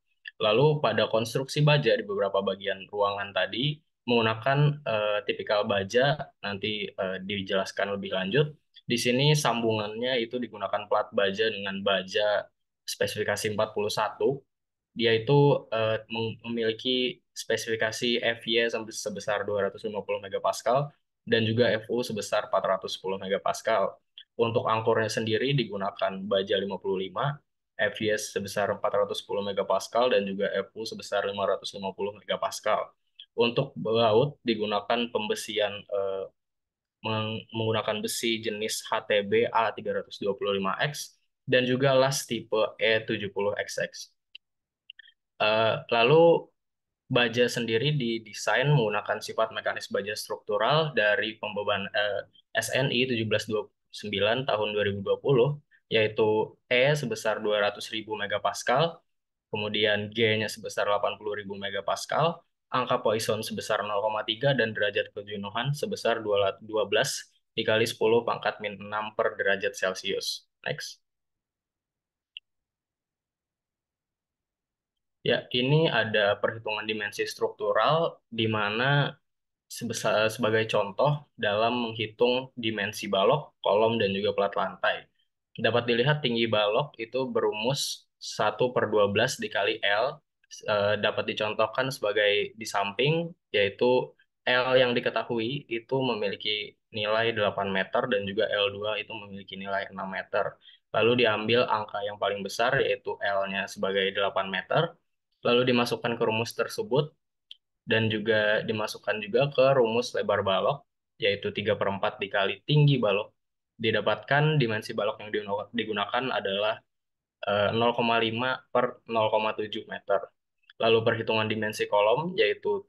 Lalu pada konstruksi baja di beberapa bagian ruangan tadi menggunakan uh, tipikal baja nanti uh, dijelaskan lebih lanjut. Di sini sambungannya itu digunakan plat baja dengan baja spesifikasi 41. Dia itu uh, memiliki spesifikasi FY sebesar 250 MPa dan juga FU sebesar 410 MPa. Untuk angkornya sendiri digunakan baja 55 FDS sebesar 410 MPa dan juga FU sebesar 550 MPa. Untuk laut digunakan pembesian eh, menggunakan besi jenis HTB A325X dan juga las tipe E70XX. Eh, lalu baja sendiri didesain menggunakan sifat mekanis baja struktural dari pembeban eh, SNI 1729 tahun 2020 yaitu E sebesar 200.000 megapascal, kemudian G-nya sebesar 80.000 megapascal, angka Poisson sebesar 0,3 dan derajat kejenuhan sebesar 12 dikali 10 pangkat min 6 per derajat Celcius. Next. Ya, ini ada perhitungan dimensi struktural di mana sebesar, sebagai contoh dalam menghitung dimensi balok, kolom, dan juga plat lantai dapat dilihat tinggi balok itu berumus 1 per 12 dikali L e, dapat dicontohkan sebagai di samping, yaitu L yang diketahui itu memiliki nilai 8 meter dan juga L2 itu memiliki nilai 6 meter. Lalu diambil angka yang paling besar yaitu L-nya sebagai 8 meter, lalu dimasukkan ke rumus tersebut, dan juga dimasukkan juga ke rumus lebar balok, yaitu 3 per 4 dikali tinggi balok didapatkan dimensi balok yang digunakan adalah 0,5 eh, per 0,7 meter. Lalu perhitungan dimensi kolom yaitu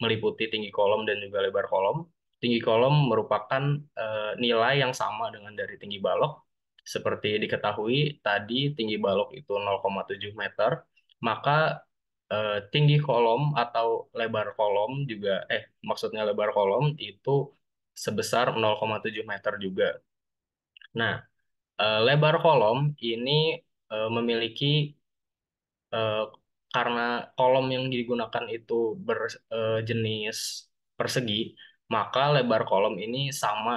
meliputi tinggi kolom dan juga lebar kolom. Tinggi kolom merupakan eh, nilai yang sama dengan dari tinggi balok. Seperti diketahui tadi tinggi balok itu 0,7 meter, maka eh, tinggi kolom atau lebar kolom juga eh maksudnya lebar kolom itu sebesar 0,7 meter juga. Nah, eh, lebar kolom ini eh, memiliki eh, karena kolom yang digunakan itu berjenis persegi, maka lebar kolom ini sama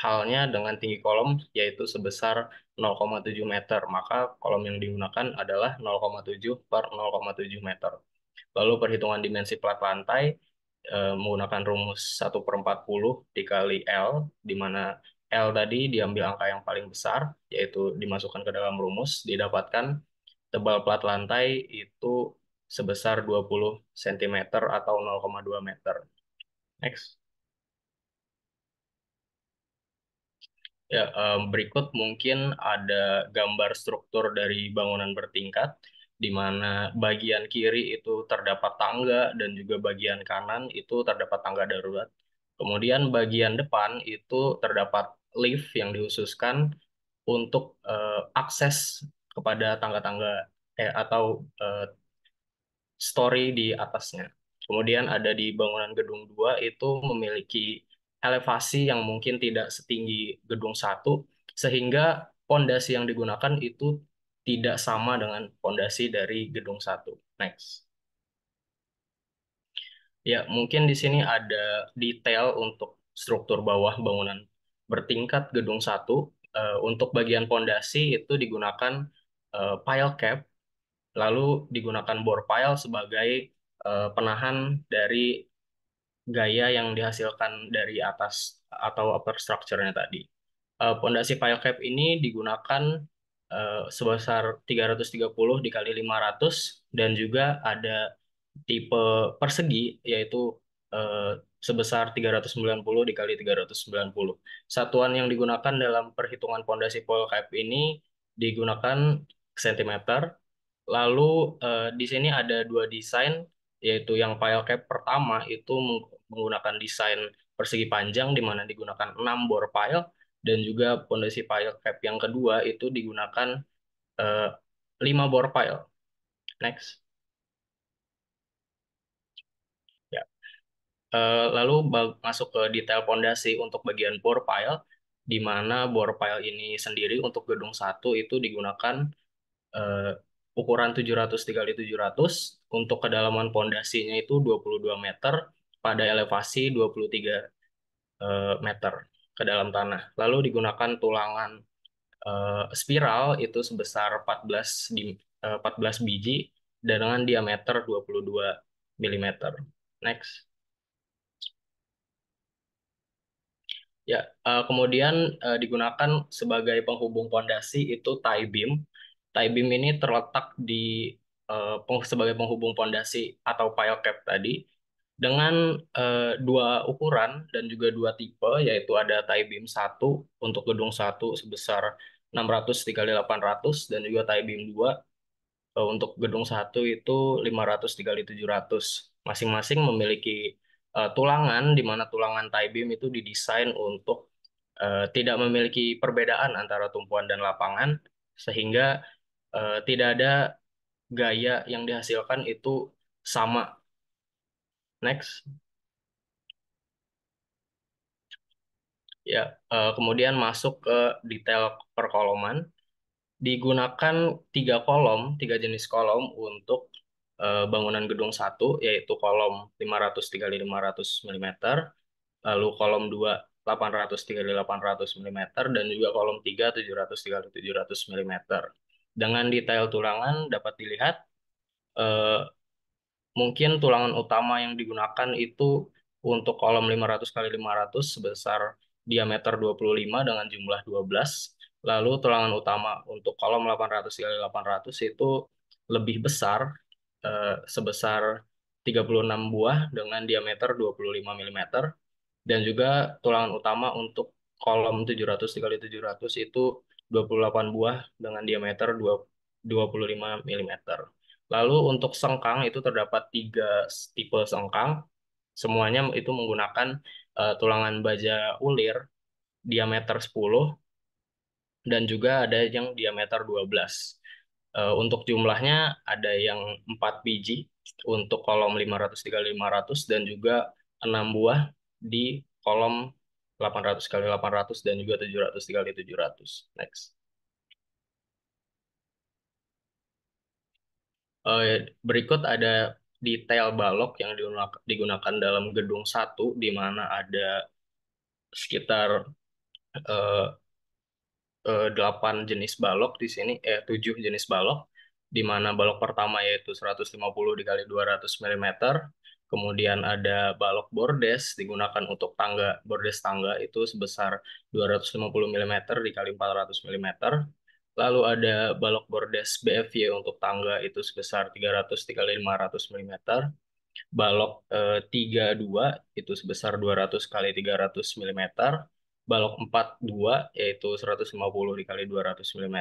halnya dengan tinggi kolom yaitu sebesar 0,7 meter. Maka kolom yang digunakan adalah 0,7 per 0,7 meter. Lalu perhitungan dimensi plat lantai Eh, menggunakan rumus 1 per 40 dikali L, di mana L tadi diambil angka yang paling besar, yaitu dimasukkan ke dalam rumus, didapatkan tebal plat lantai itu sebesar 20 cm atau 0,2 meter. Next. Ya, eh, berikut mungkin ada gambar struktur dari bangunan bertingkat di mana bagian kiri itu terdapat tangga dan juga bagian kanan itu terdapat tangga darurat. Kemudian bagian depan itu terdapat lift yang dihususkan untuk uh, akses kepada tangga-tangga eh, atau uh, story di atasnya. Kemudian ada di bangunan gedung 2 itu memiliki elevasi yang mungkin tidak setinggi gedung 1 sehingga pondasi yang digunakan itu tidak sama dengan fondasi dari gedung satu. Next. Ya, mungkin di sini ada detail untuk struktur bawah bangunan bertingkat gedung satu. Eh, untuk bagian fondasi itu digunakan eh, pile cap, lalu digunakan bor pile sebagai eh, penahan dari gaya yang dihasilkan dari atas atau upper structure-nya tadi. Pondasi pile cap ini digunakan uh, sebesar 330 dikali 500 dan juga ada tipe persegi yaitu uh, sebesar 390 dikali 390. Satuan yang digunakan dalam perhitungan pondasi Polkap ini digunakan sentimeter. Lalu uh, di sini ada dua desain yaitu yang pile cap pertama itu menggunakan desain persegi panjang di mana digunakan 6 bor pile dan juga pondasi file cap yang kedua itu digunakan uh, eh, 5 bor file. Next. Ya. Uh, lalu masuk ke detail pondasi untuk bagian bore file, di mana bore file ini sendiri untuk gedung satu itu digunakan uh, ukuran 700 x 700 untuk kedalaman pondasinya itu 22 meter pada elevasi 23 tiga meter ke dalam tanah. Lalu digunakan tulangan uh, spiral itu sebesar 14 di, uh, eh, 14 biji dan dengan diameter 22 mm. Next. Ya, uh, kemudian uh, digunakan sebagai penghubung pondasi itu tie beam. Tie beam ini terletak di uh, sebagai penghubung pondasi atau pile cap tadi dengan uh, dua ukuran dan juga dua tipe yaitu ada tie beam 1 untuk gedung 1 sebesar 600 dikali 800 dan juga tie beam 2 uh, eh, untuk gedung 1 itu 500 dikali 700. Masing-masing memiliki uh, tulangan di mana tulangan tie beam itu didesain untuk tidak memiliki perbedaan antara tumpuan dan lapangan sehingga tidak ada gaya yang dihasilkan itu sama Next. Ya, uh, kemudian masuk ke detail perkoloman. Digunakan tiga kolom, tiga jenis kolom untuk uh, bangunan gedung satu, yaitu kolom 500 x 500 mm, lalu kolom 2 800 x 800 mm dan juga kolom 3 700 x 700 mm. Dengan detail tulangan dapat dilihat eh, mungkin tulangan utama yang digunakan itu untuk kolom 500 kali 500 sebesar diameter 25 dengan jumlah 12. Lalu tulangan utama untuk kolom 800 kali 800 itu lebih besar eh, sebesar 36 buah dengan diameter 25 mm dan juga tulangan utama untuk kolom 700 kali 700 itu 28 buah dengan diameter 25 mm. Lalu untuk sengkang itu terdapat tiga tipe sengkang. Semuanya itu menggunakan uh, tulangan baja ulir diameter 10 dan juga ada yang diameter 12. Uh, eh, untuk jumlahnya ada yang 4 biji untuk kolom 500 x 500 dan juga 6 buah di kolom 800 x 800 dan juga 700 x 700. Next. Eh, berikut ada detail balok yang digunakan dalam gedung satu, di mana ada sekitar eh, eh, delapan eh, 8 jenis balok di sini, eh tujuh jenis balok, di mana balok pertama yaitu 150 dikali 200 mm, kemudian ada balok bordes digunakan untuk tangga bordes tangga itu sebesar 250 mm dikali 400 mm, Lalu ada balok bordes BFY untuk tangga itu sebesar 300 x 500 mm. Balok e, eh, 32 itu sebesar 200 x 300 mm. Balok 42 yaitu 150 x 200 mm.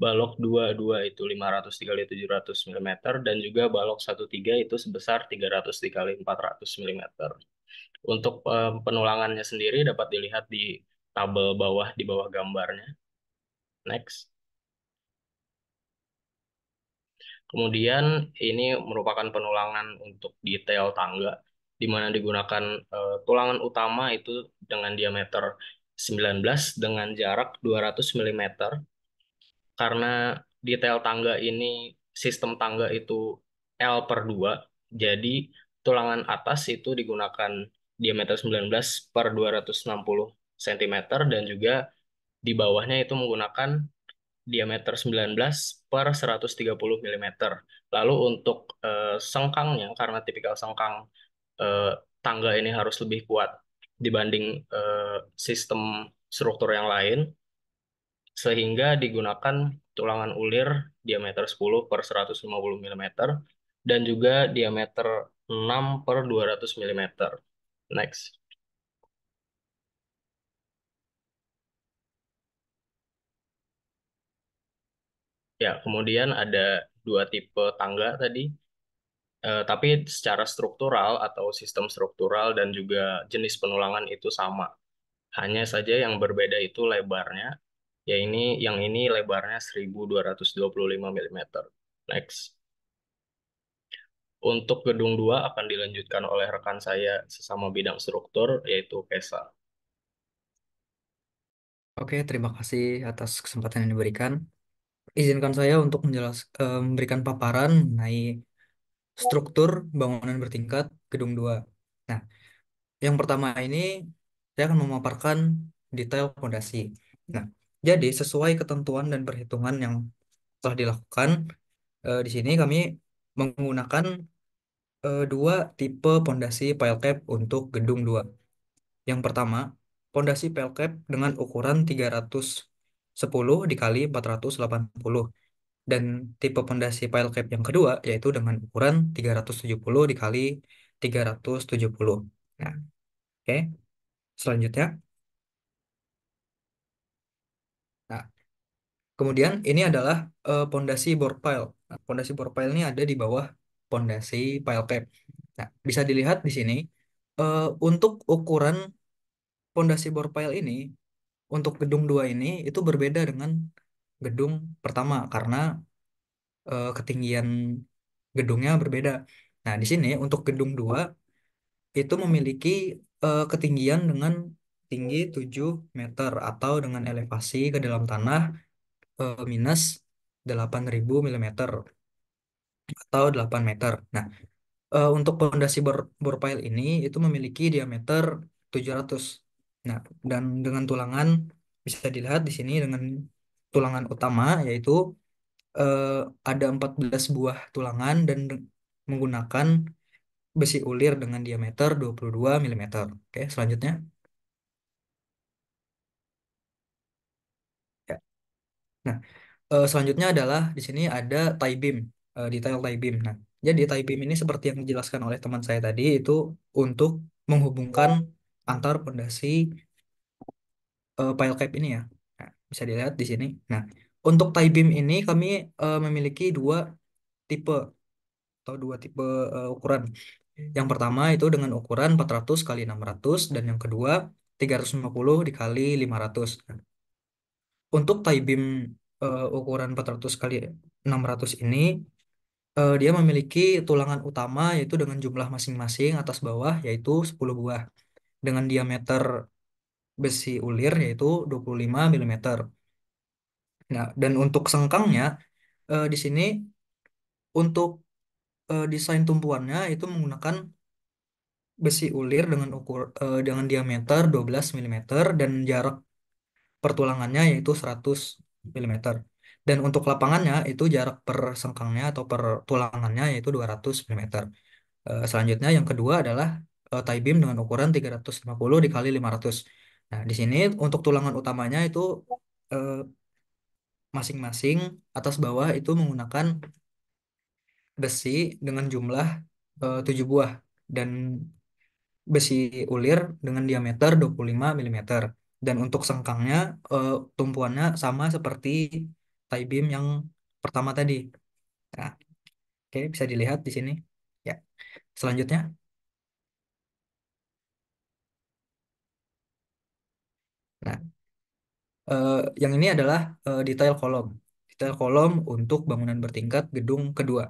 Balok 22 itu 500 x 700 mm dan juga balok 13 itu sebesar 300 x 400 mm. Untuk e, penulangannya sendiri dapat dilihat di tabel bawah di bawah gambarnya Next. Kemudian ini merupakan penulangan untuk detail tangga, di mana digunakan uh, tulangan utama itu dengan diameter 19 dengan jarak 200 mm. Karena detail tangga ini, sistem tangga itu L per 2, jadi tulangan atas itu digunakan diameter 19 per 260 cm dan juga di bawahnya itu menggunakan diameter 19 per 130 mm. Lalu untuk uh, sengkangnya, karena tipikal sengkang uh, tangga ini harus lebih kuat dibanding uh, sistem struktur yang lain, sehingga digunakan tulangan ulir diameter 10 per 150 mm dan juga diameter 6 per 200 mm. Next. Ya, kemudian ada dua tipe tangga tadi. Eh, tapi secara struktural atau sistem struktural dan juga jenis penulangan itu sama. Hanya saja yang berbeda itu lebarnya. Ya ini yang ini lebarnya 1225 mm. Next. Untuk gedung 2 akan dilanjutkan oleh rekan saya sesama bidang struktur yaitu Kesa. Oke, terima kasih atas kesempatan yang diberikan. Izinkan saya untuk menjelas, eh, memberikan paparan mengenai struktur bangunan bertingkat gedung 2. Nah, yang pertama ini saya akan memaparkan detail fondasi. Nah, jadi sesuai ketentuan dan perhitungan yang telah dilakukan eh, di sini kami menggunakan eh, dua tipe fondasi pile cap untuk gedung 2. Yang pertama, fondasi pile cap dengan ukuran 300 10 dikali 480. Dan tipe pondasi pile cap yang kedua yaitu dengan ukuran 370 dikali 370. Nah, oke. Selanjutnya. Nah, kemudian ini adalah eh, pondasi uh, bore pile. Nah, pondasi nah, bore pile ini ada di bawah pondasi pile cap. Nah, bisa dilihat di sini uh, untuk ukuran pondasi bore pile ini untuk gedung dua ini itu berbeda dengan gedung pertama karena uh, ketinggian gedungnya berbeda. Nah, di sini untuk gedung dua itu memiliki uh, ketinggian dengan tinggi 7 meter atau dengan elevasi ke dalam tanah uh, minus 8000 mm atau 8 meter. Nah, uh, untuk pondasi bor borpile ini itu memiliki diameter 700 Nah, dan dengan tulangan bisa dilihat di sini dengan tulangan utama yaitu eh, ada 14 buah tulangan dan menggunakan besi ulir dengan diameter 22 mm. Oke, selanjutnya. Ya. Nah, eh, selanjutnya adalah di sini ada tie beam, eh, detail tie beam. Nah, jadi tie beam ini seperti yang dijelaskan oleh teman saya tadi itu untuk menghubungkan antar pondasi uh, cap ini ya. Nah, bisa dilihat di sini. Nah, untuk tie beam ini kami uh, memiliki dua tipe atau dua tipe uh, ukuran. Yang pertama itu dengan ukuran 400 kali 600 dan yang kedua 350 dikali 500. ratus. Nah, untuk tie beam uh, ukuran 400 kali 600 ini uh, dia memiliki tulangan utama yaitu dengan jumlah masing-masing atas bawah yaitu 10 buah dengan diameter besi ulir yaitu 25 mm. Nah, dan untuk sengkangnya eh, di sini untuk eh, desain tumpuannya itu menggunakan besi ulir dengan ukur eh, dengan diameter 12 mm dan jarak pertulangannya yaitu 100 mm. Dan untuk lapangannya itu jarak per sengkangnya atau per tulangannya yaitu 200 mm. Eh, selanjutnya yang kedua adalah uh, eh, tie beam dengan ukuran 350 dikali 500. Nah, di sini untuk tulangan utamanya itu eh, masing-masing uh, atas bawah itu menggunakan besi dengan jumlah eh, uh, 7 buah dan besi ulir dengan diameter 25 mm. Dan untuk sengkangnya uh, tumpuannya sama seperti tie beam yang pertama tadi. Nah, oke okay, bisa dilihat di sini. Ya. Selanjutnya Nah, eh, yang ini adalah eh, detail kolom. Detail kolom untuk bangunan bertingkat gedung kedua.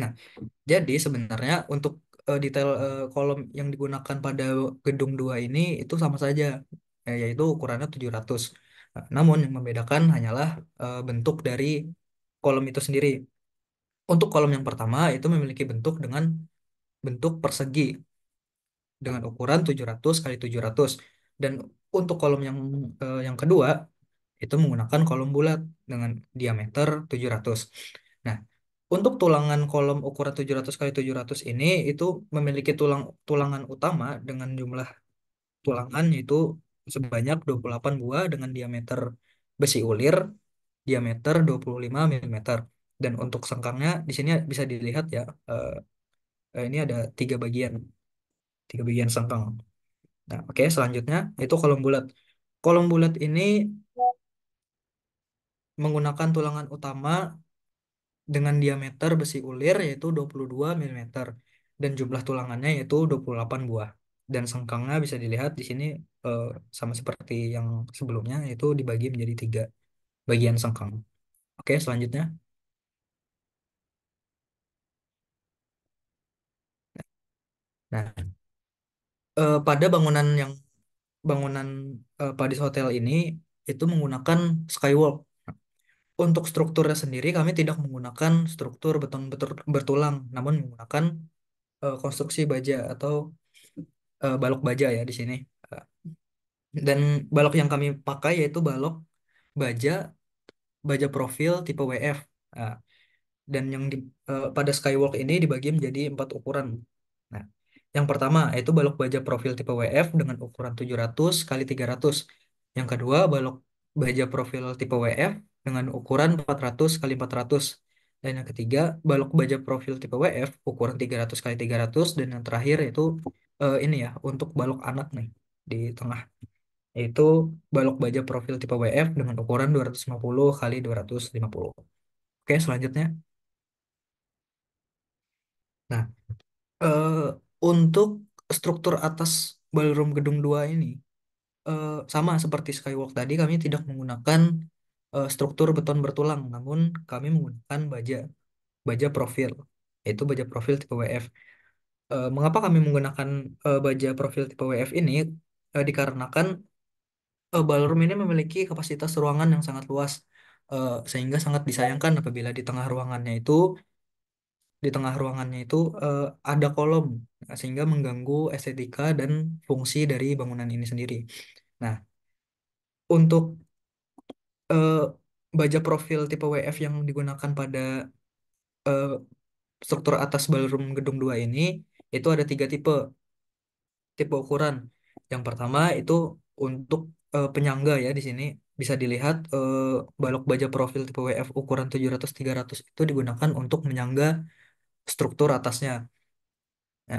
Nah, jadi sebenarnya untuk eh, detail eh, kolom yang digunakan pada gedung dua ini itu sama saja, eh, yaitu ukurannya 700. Nah, namun yang membedakan hanyalah eh, bentuk dari kolom itu sendiri. Untuk kolom yang pertama itu memiliki bentuk dengan bentuk persegi dengan ukuran 700 kali 700 dan untuk kolom yang uh, yang kedua itu menggunakan kolom bulat dengan diameter 700. Nah, untuk tulangan kolom ukuran 700 kali 700 ini itu memiliki tulang tulangan utama dengan jumlah tulangan yaitu sebanyak 28 buah dengan diameter besi ulir diameter 25 mm. Dan untuk sengkangnya di sini bisa dilihat ya uh, ini ada tiga bagian tiga bagian sengkang. Nah, oke, selanjutnya itu kolom bulat. Kolom bulat ini menggunakan tulangan utama dengan diameter besi ulir yaitu 22 mm dan jumlah tulangannya yaitu 28 buah. Dan sengkangnya bisa dilihat di sini eh, sama seperti yang sebelumnya yaitu dibagi menjadi tiga bagian sengkang. Oke, selanjutnya. Nah, uh, pada bangunan yang bangunan uh, Padis Hotel ini itu menggunakan skywalk. Untuk strukturnya sendiri kami tidak menggunakan struktur beton bertulang, namun menggunakan uh, konstruksi baja atau uh, balok baja ya di sini. Dan balok yang kami pakai yaitu balok baja baja profil tipe WF. Nah, dan yang di, uh, pada skywalk ini dibagi menjadi empat ukuran. Nah, yang pertama yaitu balok baja profil tipe WF dengan ukuran 700 x 300. Yang kedua balok baja profil tipe WF dengan ukuran 400 x 400. Dan yang ketiga balok baja profil tipe WF ukuran 300 x 300 dan yang terakhir yaitu uh, ini ya untuk balok anak nih di tengah yaitu balok baja profil tipe WF dengan ukuran 250 x 250. Oke, selanjutnya. Nah, uh, untuk struktur atas ballroom gedung 2 ini uh, sama seperti skywalk tadi kami tidak menggunakan uh, struktur beton bertulang namun kami menggunakan baja baja profil yaitu baja profil tipe WF uh, eh, mengapa kami menggunakan baja profil tipe WF ini dikarenakan ballroom ini memiliki kapasitas ruangan yang sangat luas sehingga sangat disayangkan apabila di tengah ruangannya itu di tengah ruangannya itu uh, ada kolom nah, sehingga mengganggu estetika dan fungsi dari bangunan ini sendiri. Nah, untuk uh, baja profil tipe WF yang digunakan pada uh, struktur atas ballroom gedung 2 ini itu ada tiga tipe tipe ukuran. Yang pertama itu untuk uh, penyangga ya di sini bisa dilihat uh, balok baja profil tipe WF ukuran 700-300 itu digunakan untuk menyangga struktur atasnya. Ya.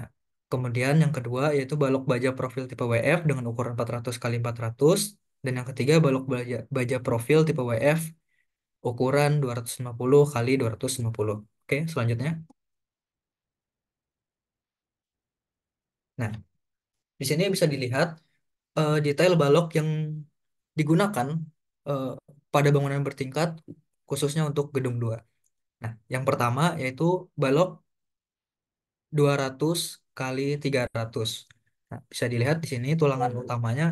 kemudian yang kedua yaitu balok baja profil tipe WF dengan ukuran 400 x 400 dan yang ketiga balok baja, baja profil tipe WF ukuran 250 x 250. Oke, selanjutnya. Nah, di sini bisa dilihat uh, detail balok yang digunakan uh, pada bangunan bertingkat khususnya untuk gedung 2. Nah, yang pertama yaitu balok 200 kali 300. Nah, bisa dilihat di sini tulangan utamanya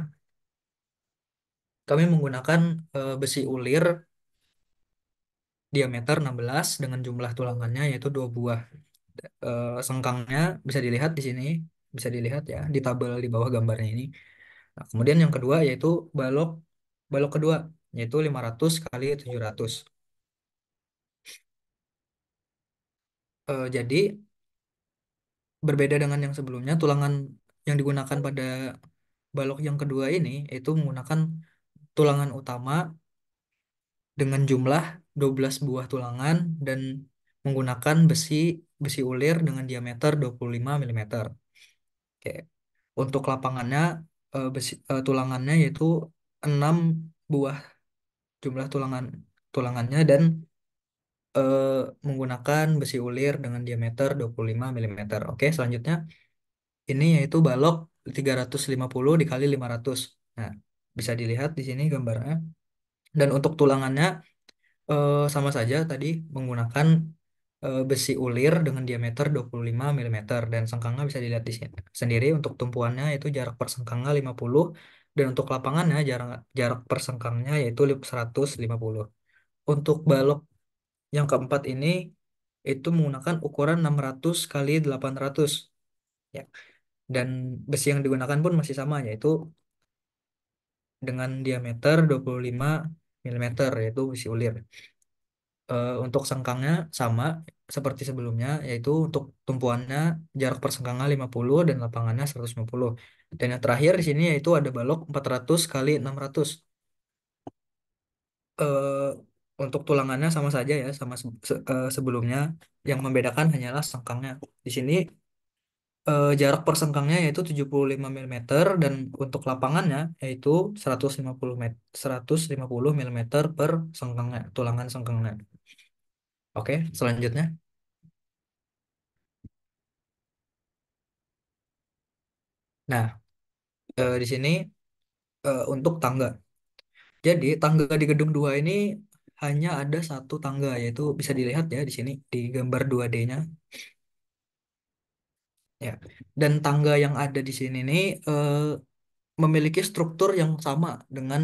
kami menggunakan e, besi ulir diameter 16 dengan jumlah tulangannya yaitu dua buah. E, sengkangnya bisa dilihat di sini, bisa dilihat ya di tabel di bawah gambarnya ini. Nah, kemudian yang kedua yaitu balok balok kedua yaitu 500 kali 700. Uh, jadi berbeda dengan yang sebelumnya, tulangan yang digunakan pada balok yang kedua ini itu menggunakan tulangan utama dengan jumlah 12 buah tulangan dan menggunakan besi besi ulir dengan diameter 25 mm. Oke. Untuk lapangannya eh, besi, eh, tulangannya yaitu 6 buah jumlah tulangan tulangannya dan eh, menggunakan besi ulir dengan diameter 25 mm. Oke, selanjutnya ini yaitu balok 350 dikali 500. Nah, bisa dilihat di sini gambarnya. Dan untuk tulangannya eh, sama saja tadi menggunakan eh, besi ulir dengan diameter 25 mm dan sengkangnya bisa dilihat di sini sendiri untuk tumpuannya itu jarak persengkangnya 50 dan untuk lapangannya jarak jarak per yaitu 150. Untuk balok yang keempat ini itu menggunakan ukuran 600 kali 800. Ya. Dan besi yang digunakan pun masih sama yaitu dengan diameter 25 mm yaitu besi ulir. E, untuk sengkangnya sama seperti sebelumnya yaitu untuk tumpuannya jarak persengkangnya 50 dan lapangannya 150. Dan yang terakhir di sini yaitu ada balok 400 kali 600. Uh, untuk tulangannya sama saja ya sama se se sebelumnya. Yang membedakan hanyalah sengkangnya. Di sini uh, jarak persengkangnya yaitu 75 mm dan untuk lapangannya yaitu 150 met 150 mm per sengkangnya, tulangan sengkangnya. Oke, selanjutnya. Nah, uh, di sini uh, untuk tangga. Jadi tangga di gedung dua ini hanya ada satu tangga yaitu bisa dilihat ya di sini di gambar 2D-nya. Ya. Dan tangga yang ada di sini ini eh, memiliki struktur yang sama dengan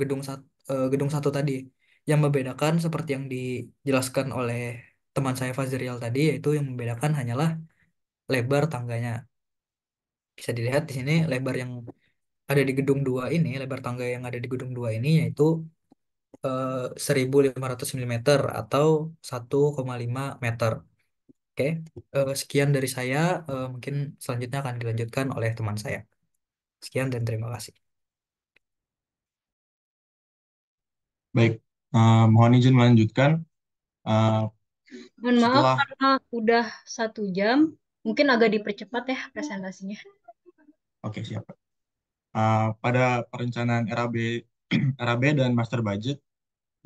gedung sat, eh, gedung satu tadi. Yang membedakan seperti yang dijelaskan oleh teman saya Fazrial tadi yaitu yang membedakan hanyalah lebar tangganya. Bisa dilihat di sini lebar yang ada di gedung 2 ini, lebar tangga yang ada di gedung 2 ini yaitu eh, 1500 mm atau 1,5 meter. Oke, eh, sekian dari saya. Eh, mungkin selanjutnya akan dilanjutkan oleh teman saya. Sekian dan terima kasih. Baik, uh, mohon izin melanjutkan. Uh, Mohon maaf karena udah satu jam, mungkin agak dipercepat ya presentasinya. Oke, siap. Uh, pada perencanaan RAB, RAB dan master budget,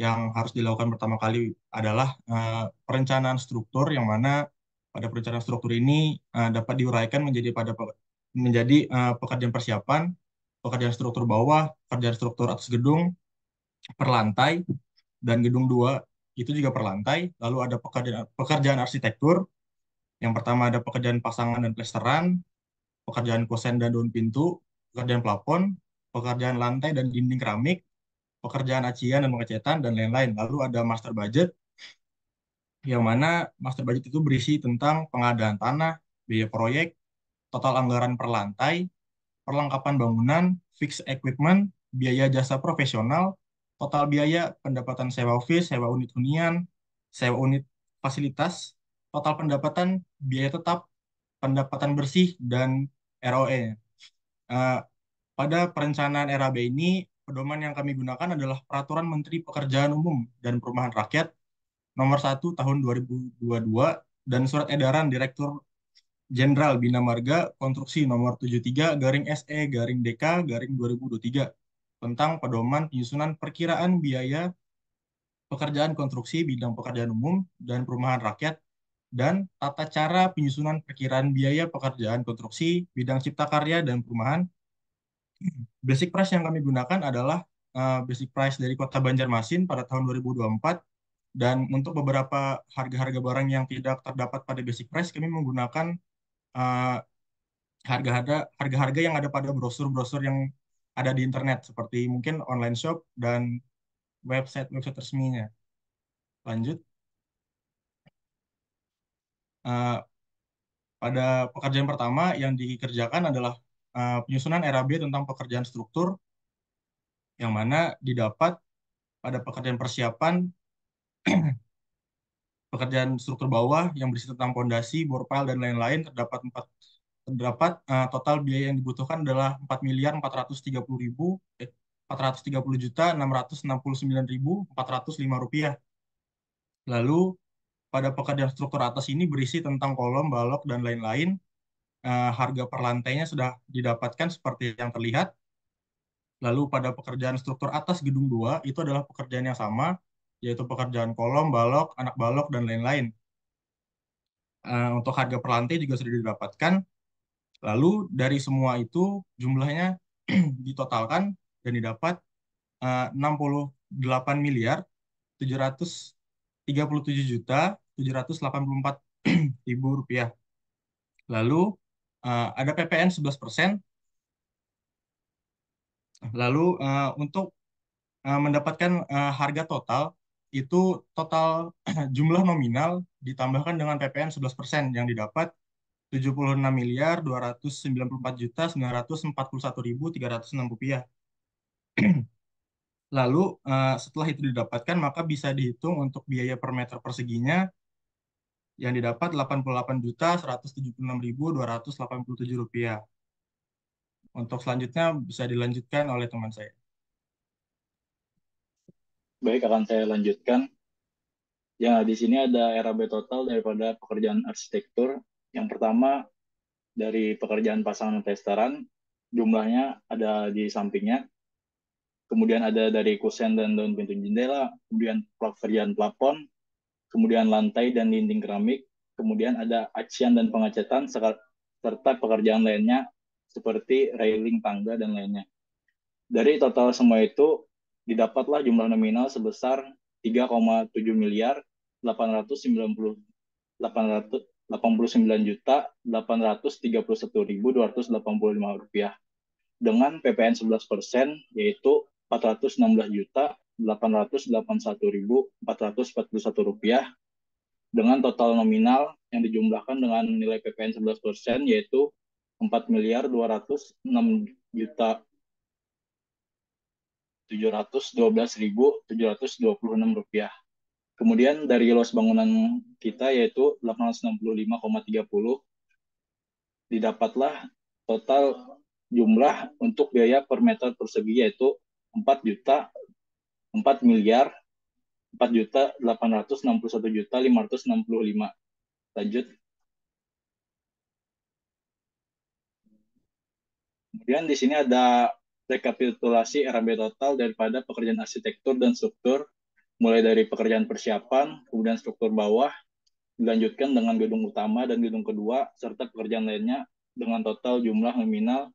yang harus dilakukan pertama kali adalah uh, perencanaan struktur yang mana pada perencanaan struktur ini uh, dapat diuraikan menjadi pada menjadi uh, pekerjaan persiapan, pekerjaan struktur bawah, pekerjaan struktur atas gedung per lantai dan gedung dua itu juga per lantai, lalu ada pekerjaan pekerjaan arsitektur. Yang pertama ada pekerjaan pasangan dan plesteran, pekerjaan kusen dan daun pintu, pekerjaan plafon, pekerjaan lantai dan dinding keramik, pekerjaan acian dan pengecetan dan lain-lain. Lalu ada master budget yang mana master budget itu berisi tentang pengadaan tanah, biaya proyek, total anggaran per lantai, perlengkapan bangunan, fixed equipment, biaya jasa profesional, total biaya pendapatan sewa office, sewa unit hunian, sewa unit fasilitas, total pendapatan biaya tetap, pendapatan bersih, dan ROE. Uh, eh, pada perencanaan RAB ini pedoman yang kami gunakan adalah Peraturan Menteri Pekerjaan Umum dan Perumahan Rakyat Nomor 1 Tahun 2022 dan Surat Edaran Direktur Jenderal Bina Marga Konstruksi Nomor 73 Garing SE Garing DK Garing 2023 tentang pedoman penyusunan perkiraan biaya pekerjaan konstruksi bidang pekerjaan umum dan perumahan rakyat dan tata cara penyusunan perkiraan biaya pekerjaan konstruksi bidang cipta karya dan perumahan Basic price yang kami gunakan adalah uh, basic price dari Kota Banjarmasin pada tahun 2024 dan untuk beberapa harga-harga barang yang tidak terdapat pada basic price kami menggunakan eh, harga-harga uh, harga-harga yang ada pada brosur-brosur yang ada di internet seperti mungkin online shop dan website-website resminya. Lanjut. Uh, pada pekerjaan pertama yang dikerjakan adalah Eh, penyusunan RAB tentang pekerjaan struktur yang mana didapat pada pekerjaan persiapan pekerjaan struktur bawah yang berisi tentang pondasi, bor pile dan lain-lain terdapat empat terdapat uh, total biaya yang dibutuhkan adalah 4 miliar 430 ribu eh, 430 juta rupiah. Lalu pada pekerjaan struktur atas ini berisi tentang kolom, balok dan lain-lain uh, harga per lantainya sudah didapatkan seperti yang terlihat. Lalu pada pekerjaan struktur atas gedung 2 itu adalah pekerjaan yang sama, yaitu pekerjaan kolom, balok, anak balok, dan lain-lain. Uh, untuk harga per lantai juga sudah didapatkan. Lalu dari semua itu jumlahnya ditotalkan dan didapat eh, uh, 68 miliar 737 juta 784 ribu rupiah. Lalu Uh, ada PPN 11%. Lalu uh, untuk uh, mendapatkan uh, harga total, itu total jumlah nominal ditambahkan dengan PPN 11% yang didapat 76 miliar 294 juta satu ribu enam rupiah. Lalu uh, setelah itu didapatkan maka bisa dihitung untuk biaya per meter perseginya yang didapat 88.176.287 rupiah. Untuk selanjutnya bisa dilanjutkan oleh teman saya. Baik, akan saya lanjutkan. Ya, di sini ada RAB total daripada pekerjaan arsitektur. Yang pertama, dari pekerjaan pasangan testeran, jumlahnya ada di sampingnya. Kemudian ada dari kusen dan daun pintu jendela, kemudian pekerjaan plafon, kemudian lantai dan dinding keramik, kemudian ada acian dan pengecatan, serta pekerjaan lainnya seperti railing tangga dan lainnya. Dari total semua itu, didapatlah jumlah nominal sebesar 3,7 miliar 890 800, 89 juta 831.285 rupiah dengan PPN 11 persen yaitu 416 juta 881.441 rupiah dengan total nominal yang dijumlahkan dengan nilai PPN 11% yaitu 4 miliar 206 juta 712.726 rupiah. Kemudian dari luas bangunan kita yaitu 865,30 didapatlah total jumlah untuk biaya per meter persegi yaitu 4 juta 4 miliar 4 juta 861 juta 565. Lanjut. Kemudian di sini ada rekapitulasi RAB total daripada pekerjaan arsitektur dan struktur, mulai dari pekerjaan persiapan, kemudian struktur bawah, dilanjutkan dengan gedung utama dan gedung kedua, serta pekerjaan lainnya dengan total jumlah nominal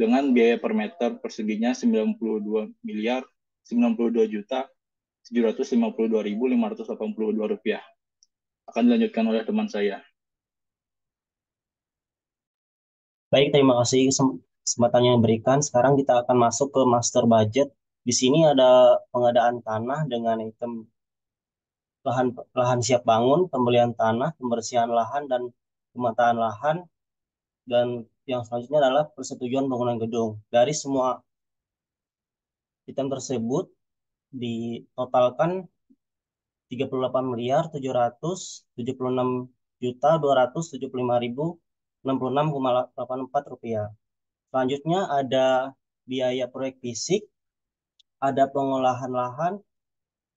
dengan biaya per meter perseginya 92 miliar 92 juta 752.582 rupiah. Akan dilanjutkan oleh teman saya. Baik, terima kasih kesempatan yang diberikan. Sekarang kita akan masuk ke master budget. Di sini ada pengadaan tanah dengan item lahan lahan siap bangun, pembelian tanah, pembersihan lahan dan pemetaan lahan dan yang selanjutnya adalah persetujuan bangunan gedung. Dari semua item tersebut ditotalkan 38 miliar 776 juta 275 rupiah. Selanjutnya ada biaya proyek fisik, ada pengolahan lahan,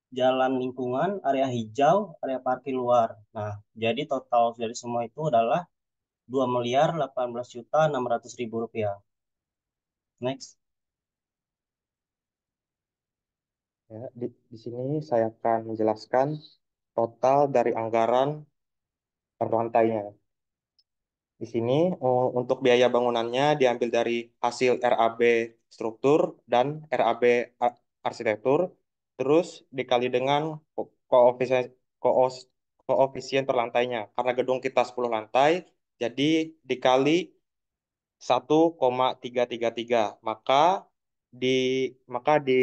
jalan lingkungan, area hijau, area parkir luar. Nah, jadi total dari semua itu adalah 2 miliar 18 juta 600 ribu rupiah. Next. Ya, di, di sini saya akan menjelaskan total dari anggaran per lantainya. Di sini untuk biaya bangunannya diambil dari hasil RAB struktur dan RAB arsitektur, terus dikali dengan koefisien, koefisien per lantainya. Karena gedung kita 10 lantai, jadi dikali 1,333. Maka di maka di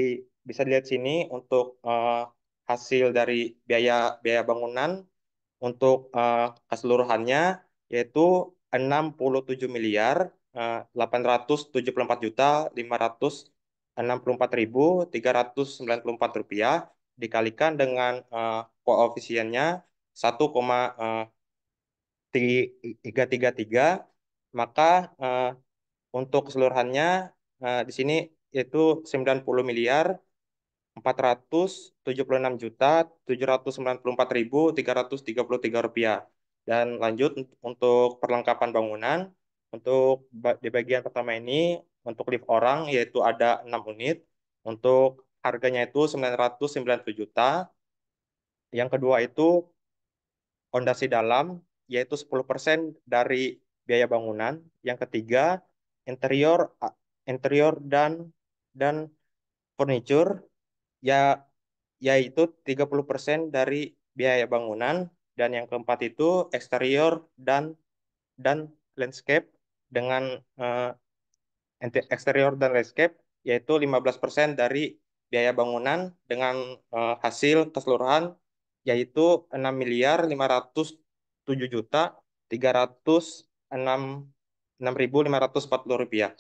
bisa dilihat sini untuk uh, hasil dari biaya biaya bangunan untuk uh, keseluruhannya yaitu 67 miliar eh, uh, 874 juta empat ribu empat rupiah dikalikan dengan uh, koefisiennya uh, tiga tiga maka uh, untuk keseluruhannya uh, di sini yaitu 90 miliar 476 juta 794.333 rupiah dan lanjut untuk perlengkapan bangunan untuk di bagian pertama ini untuk lift orang yaitu ada 6 unit untuk harganya itu 990 juta yang kedua itu fondasi dalam yaitu 10% dari biaya bangunan. Yang ketiga, interior interior dan dan furniture ya yaitu 30% dari biaya bangunan dan yang keempat itu eksterior dan dan landscape dengan uh, eksterior dan landscape yaitu 15% dari biaya bangunan dengan uh, hasil keseluruhan yaitu 6 miliar 500 tujuh juta tiga ratus enam enam ribu lima ratus empat puluh rupiah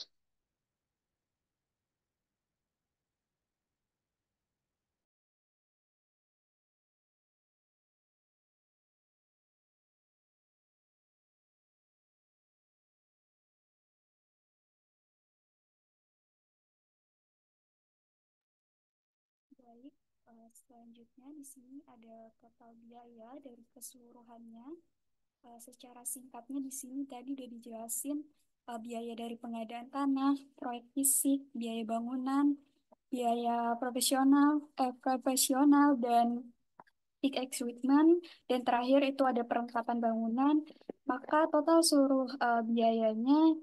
selanjutnya di sini ada total biaya dari keseluruhannya. Uh, secara singkatnya di sini tadi sudah dijelasin uh, biaya dari pengadaan tanah, proyek fisik, biaya bangunan, biaya profesional, eh, profesional dan peak equipment, dan terakhir itu ada perlengkapan bangunan. Maka total seluruh uh, biayanya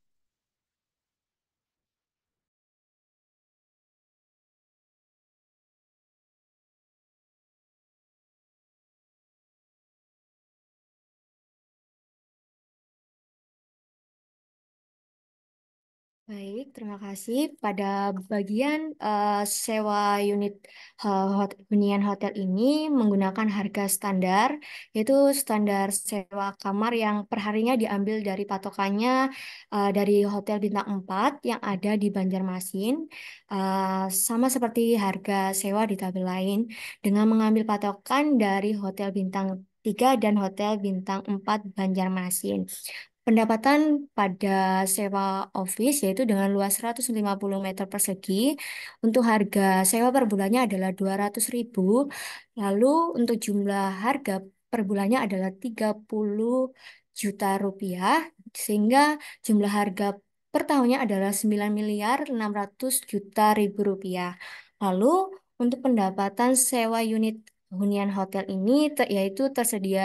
Baik, terima kasih. Pada bagian uh, sewa unit uh, hot- hunian hotel ini menggunakan harga standar, yaitu standar sewa kamar yang perharinya diambil dari patokannya uh, dari Hotel Bintang 4 yang ada di Banjarmasin, uh, sama seperti harga sewa di tabel lain, dengan mengambil patokan dari Hotel Bintang 3 dan Hotel Bintang 4 Banjarmasin. Pendapatan pada sewa office yaitu dengan luas 150 meter persegi. Untuk harga sewa per bulannya adalah ribu Lalu untuk jumlah harga per bulannya adalah 30 juta rupiah sehingga jumlah harga per tahunnya adalah 9 miliar 600 juta ribu rupiah. Lalu untuk pendapatan sewa unit hunian hotel ini ter, yaitu tersedia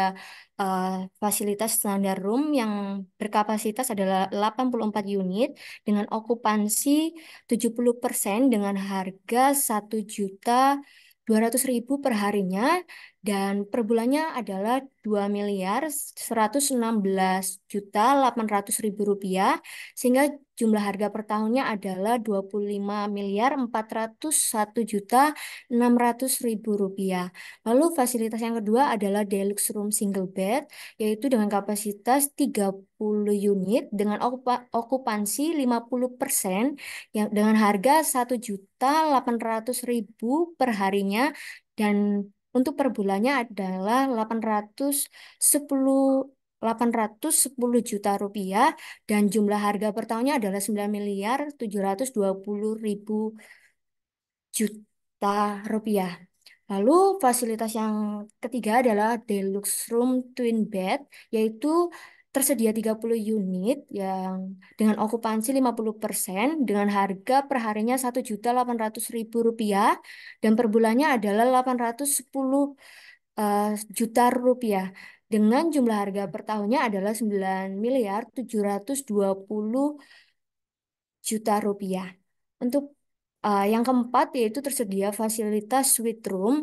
uh, fasilitas standar room yang berkapasitas adalah 84 unit dengan okupansi 70% dengan harga 1 juta ratus ribu harinya dan per bulannya adalah 2 miliar 116 juta 800 ribu rupiah sehingga jumlah harga per tahunnya adalah 25 miliar 401 juta 600 ribu rupiah. Lalu fasilitas yang kedua adalah deluxe room single bed yaitu dengan kapasitas 30 unit dengan okupansi 50% yang dengan harga 1 juta 800 ribu per harinya dan untuk per bulannya adalah 810 810 juta rupiah dan jumlah harga per tahunnya adalah 9 miliar 720 ribu juta rupiah. Lalu fasilitas yang ketiga adalah deluxe room twin bed yaitu tersedia 30 unit yang dengan okupansi 50% dengan harga per perharinya Rp1.800.000 dan per bulannya adalah 810 uh, eh, juta rupiah dengan jumlah harga per tahunnya adalah 9 miliar 720 juta rupiah. Untuk Uh, yang keempat yaitu tersedia fasilitas suite room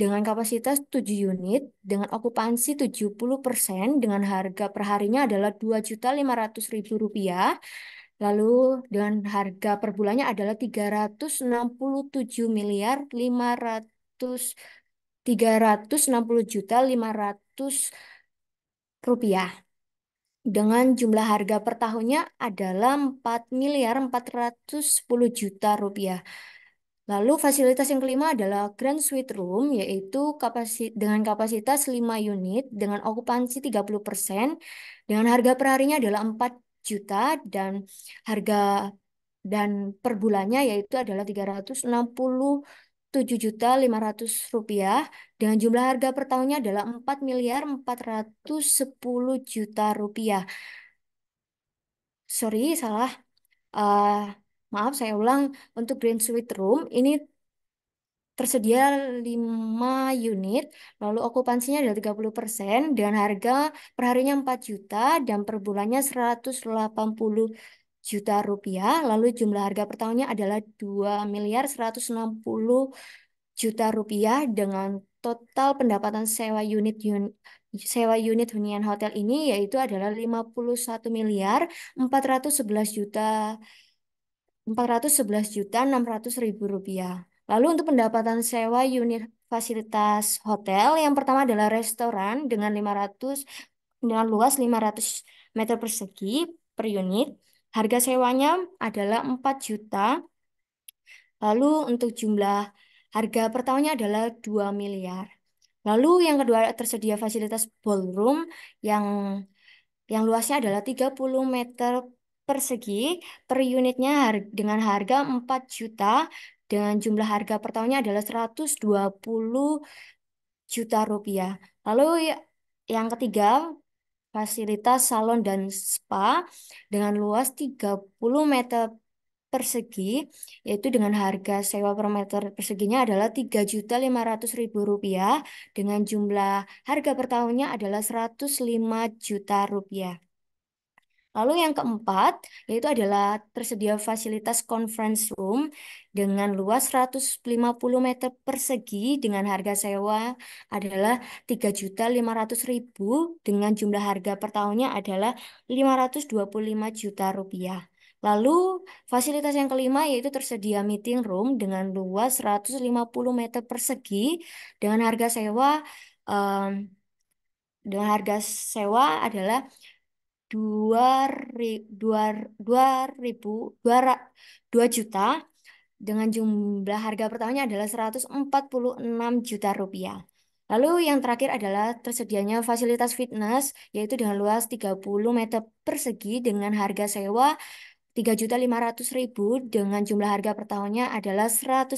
dengan kapasitas 7 unit dengan okupansi 70% dengan harga perharinya adalah Rp2.500.000 lalu dengan harga per bulannya adalah 367 miliar 500 360 juta 500 rupiah dengan jumlah harga per tahunnya adalah 4 miliar 410 juta rupiah. Lalu fasilitas yang kelima adalah Grand Suite Room yaitu kapasi dengan kapasitas 5 unit dengan okupansi 30% dengan harga per harinya adalah 4 juta dan harga dan per bulannya yaitu adalah 360 juta rp rupiah dengan jumlah harga per tahunnya adalah 4 miliar 410 juta rupiah. Sorry, salah. Uh, maaf, saya ulang. Untuk Green Suite Room, ini tersedia 5 unit, lalu okupansinya puluh 30% dengan harga perharinya 4 juta dan per bulannya 180 juta rupiah, lalu jumlah harga per tahunnya adalah 2 miliar 160 juta rupiah dengan total pendapatan sewa unit un, sewa unit hunian hotel ini yaitu adalah 51 miliar 411 juta 411 juta 600 ribu rupiah. Lalu untuk pendapatan sewa unit fasilitas hotel yang pertama adalah restoran dengan 500 dengan luas 500 meter persegi per unit. Harga sewanya adalah 4 juta. Lalu untuk jumlah harga per tahunnya adalah 2 miliar. Lalu yang kedua tersedia fasilitas ballroom yang yang luasnya adalah 30 meter persegi per unitnya har- dengan harga 4 juta dengan jumlah harga per tahunnya adalah 120 juta rupiah. Lalu yang ketiga fasilitas salon dan spa dengan luas 30 meter persegi, yaitu dengan harga sewa per meter perseginya adalah Rp3.500.000 dengan jumlah harga per tahunnya adalah 105 juta rupiah. Lalu yang keempat, yaitu adalah tersedia fasilitas conference room dengan luas 150 meter persegi dengan harga sewa adalah 3.500.000 dengan jumlah harga per tahunnya adalah 525 juta rupiah. Lalu fasilitas yang kelima yaitu tersedia meeting room dengan luas 150 meter persegi dengan harga sewa um, dengan harga sewa adalah dua dua dua ribu dua juta dengan jumlah harga pertamanya adalah 146 juta rupiah. Lalu yang terakhir adalah tersedianya fasilitas fitness yaitu dengan luas 30 meter persegi dengan harga sewa 3.500.000 dengan jumlah harga per tahunnya adalah 105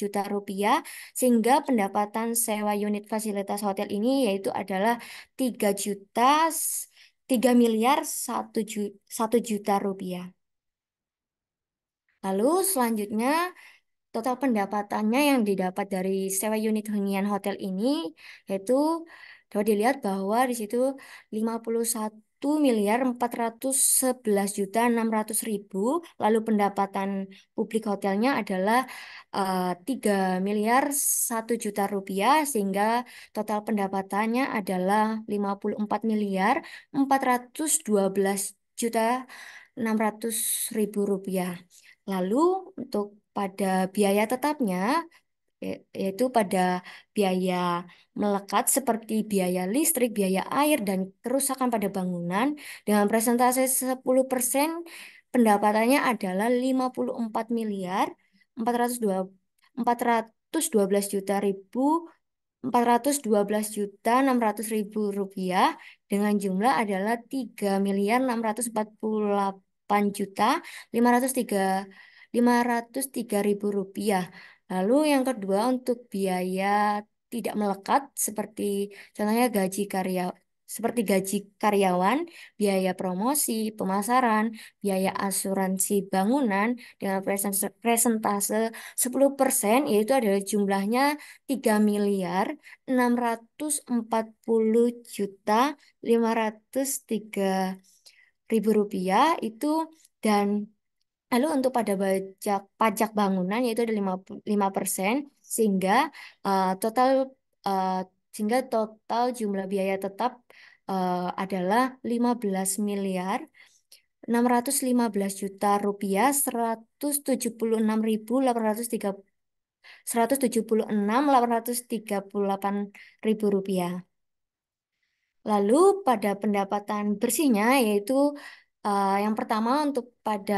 juta rupiah sehingga pendapatan sewa unit fasilitas hotel ini yaitu adalah 3 juta 3 miliar 1 juta, 1 juta rupiah. Lalu selanjutnya total pendapatannya yang didapat dari sewa unit hunian hotel ini yaitu dapat dilihat bahwa di situ 51 1 miliar 411 juta 600 ribu, lalu pendapatan publik hotelnya adalah uh, eh, 3 miliar 1 juta rupiah, sehingga total pendapatannya adalah 54 miliar 412 juta 600 ribu rupiah. Lalu untuk pada biaya tetapnya Ya, yaitu pada biaya melekat seperti biaya listrik, biaya air, dan kerusakan pada bangunan dengan presentasi 10% persen pendapatannya adalah 54 miliar 412 juta ribu 412 juta 600 ribu rupiah dengan jumlah adalah 3 miliar 648 juta 503 503 ribu rupiah. Lalu yang kedua untuk biaya tidak melekat seperti contohnya gaji karya seperti gaji karyawan, biaya promosi, pemasaran, biaya asuransi bangunan dengan presentase 10% yaitu adalah jumlahnya 3 miliar 640 juta 503 ribu rupiah itu dan Lalu untuk pada pajak pajak bangunan yaitu ada 5%, persen sehingga uh, total uh, sehingga total jumlah biaya tetap uh, adalah 15 miliar 615 juta rupiah 176.830 176.838 ribu rupiah. Lalu pada pendapatan bersihnya yaitu Uh, yang pertama untuk pada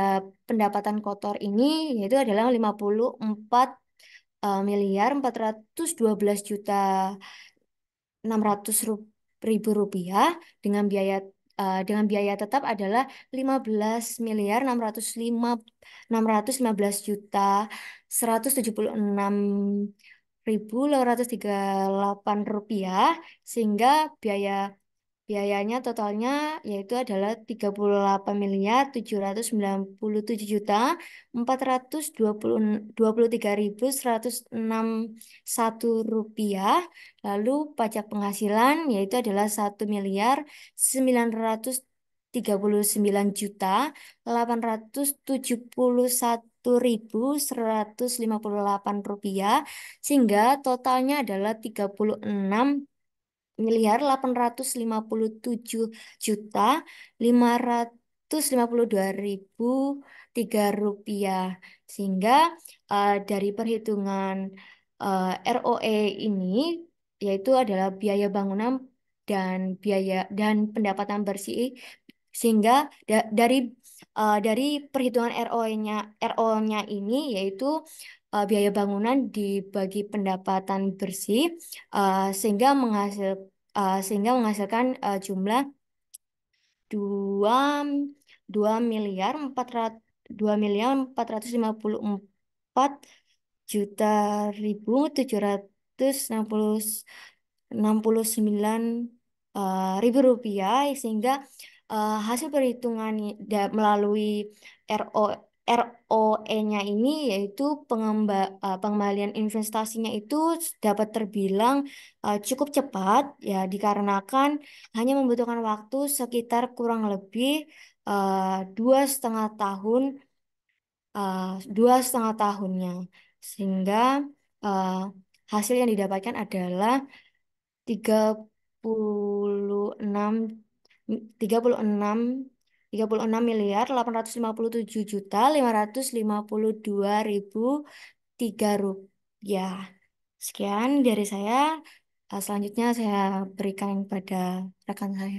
pendapatan kotor ini yaitu adalah 54 uh, eh, miliar 412 juta 600 ribu rupiah dengan biaya uh, dengan biaya tetap adalah 15 miliar 605 615 juta 176 ribu 238 rupiah sehingga biaya Biayanya totalnya yaitu adalah 38 miliar 797 juta 423.161 rupiah. Lalu pajak penghasilan yaitu adalah 1 miliar 939 39 juta 871.158 rupiah sehingga totalnya adalah 36 miliar 857 juta dua ribu tiga rupiah sehingga uh, dari perhitungan uh, eh, ROE ini yaitu adalah biaya bangunan dan biaya dan pendapatan bersih sehingga da dari uh, dari perhitungan ROE-nya RO-nya ini yaitu uh, biaya bangunan dibagi pendapatan bersih uh, sehingga menghasil uh, sehingga menghasilkan uh, jumlah 2 2 miliar 400 2 miliar 454 juta ribu 769 uh, ribu rupiah sehingga uh, hasil perhitungan melalui RO ROE-nya ini yaitu eh, pengembalian investasinya itu dapat terbilang eh, cukup cepat ya dikarenakan hanya membutuhkan waktu sekitar kurang lebih eh, dua setengah tahun dua setengah tahunnya sehingga hasil yang didapatkan adalah 36 36 36 miliar 857 juta 552 ribu 3 rupiah. Sekian dari saya. Eh, selanjutnya saya berikan pada rekan saya.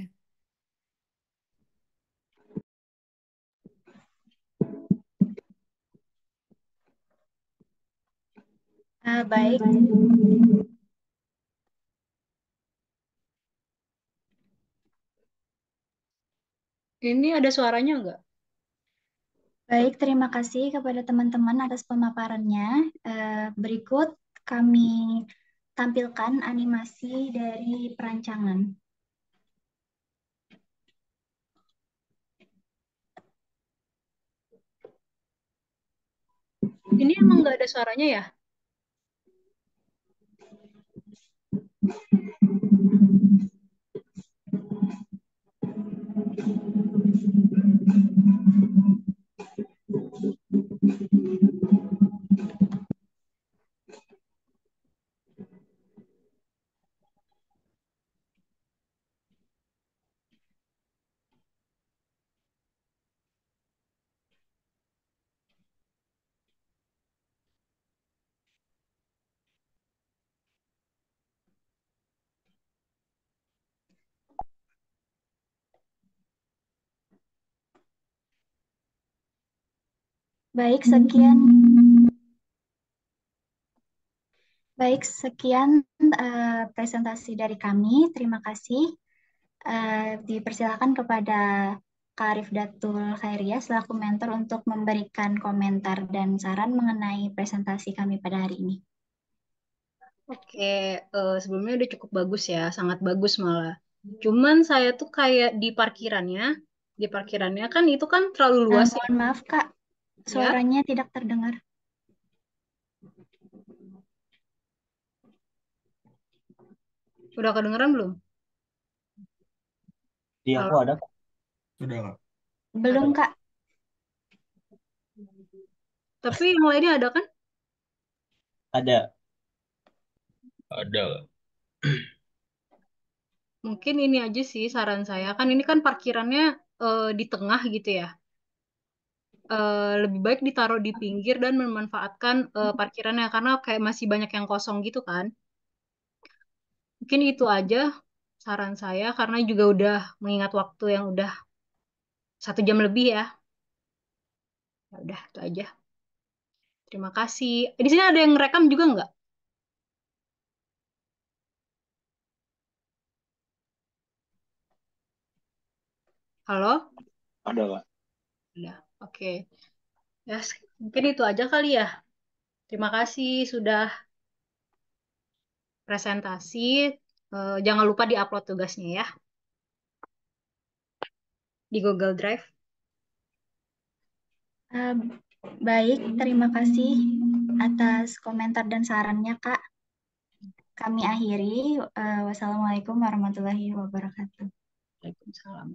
Uh, baik. Ini ada suaranya enggak? Baik, terima kasih kepada teman-teman atas pemaparannya. Eh, berikut kami tampilkan animasi dari perancangan. Ini emang nggak ada suaranya ya? Baik, sekian. Baik, sekian uh, presentasi dari kami. Terima kasih. Uh, dipersilakan kepada Karif Datul Khairia selaku mentor untuk memberikan komentar dan saran mengenai presentasi kami pada hari ini. Oke, uh, sebelumnya udah cukup bagus ya, sangat bagus malah. Cuman saya tuh kayak di parkirannya, di parkirannya kan itu kan terlalu ah, luas. Uh, mohon maaf kak, Ya. Suaranya ya. tidak terdengar. Udah kedengeran belum? Di aku ada. Sudah, Belum, Belum, Kak. Tapi yang lainnya ada kan? Ada. Ada. Mungkin ini aja sih saran saya. Kan ini kan parkirannya uh, di tengah gitu ya. Eh, lebih baik ditaruh di pinggir dan memanfaatkan uh, parkirannya karena kayak masih banyak yang kosong gitu kan. Mungkin itu aja saran saya karena juga udah mengingat waktu yang udah satu jam lebih ya. Ya udah itu aja. Terima kasih. Eh, di sini ada yang rekam juga nggak? Halo? Ada, lah. Ada. Oke. Ya, mungkin itu aja kali ya. Terima kasih sudah presentasi. Eh, jangan lupa di-upload tugasnya ya di Google Drive. Uh, baik, terima kasih atas komentar dan sarannya, Kak. Kami akhiri. Uh, wassalamualaikum warahmatullahi wabarakatuh. Waalaikumsalam.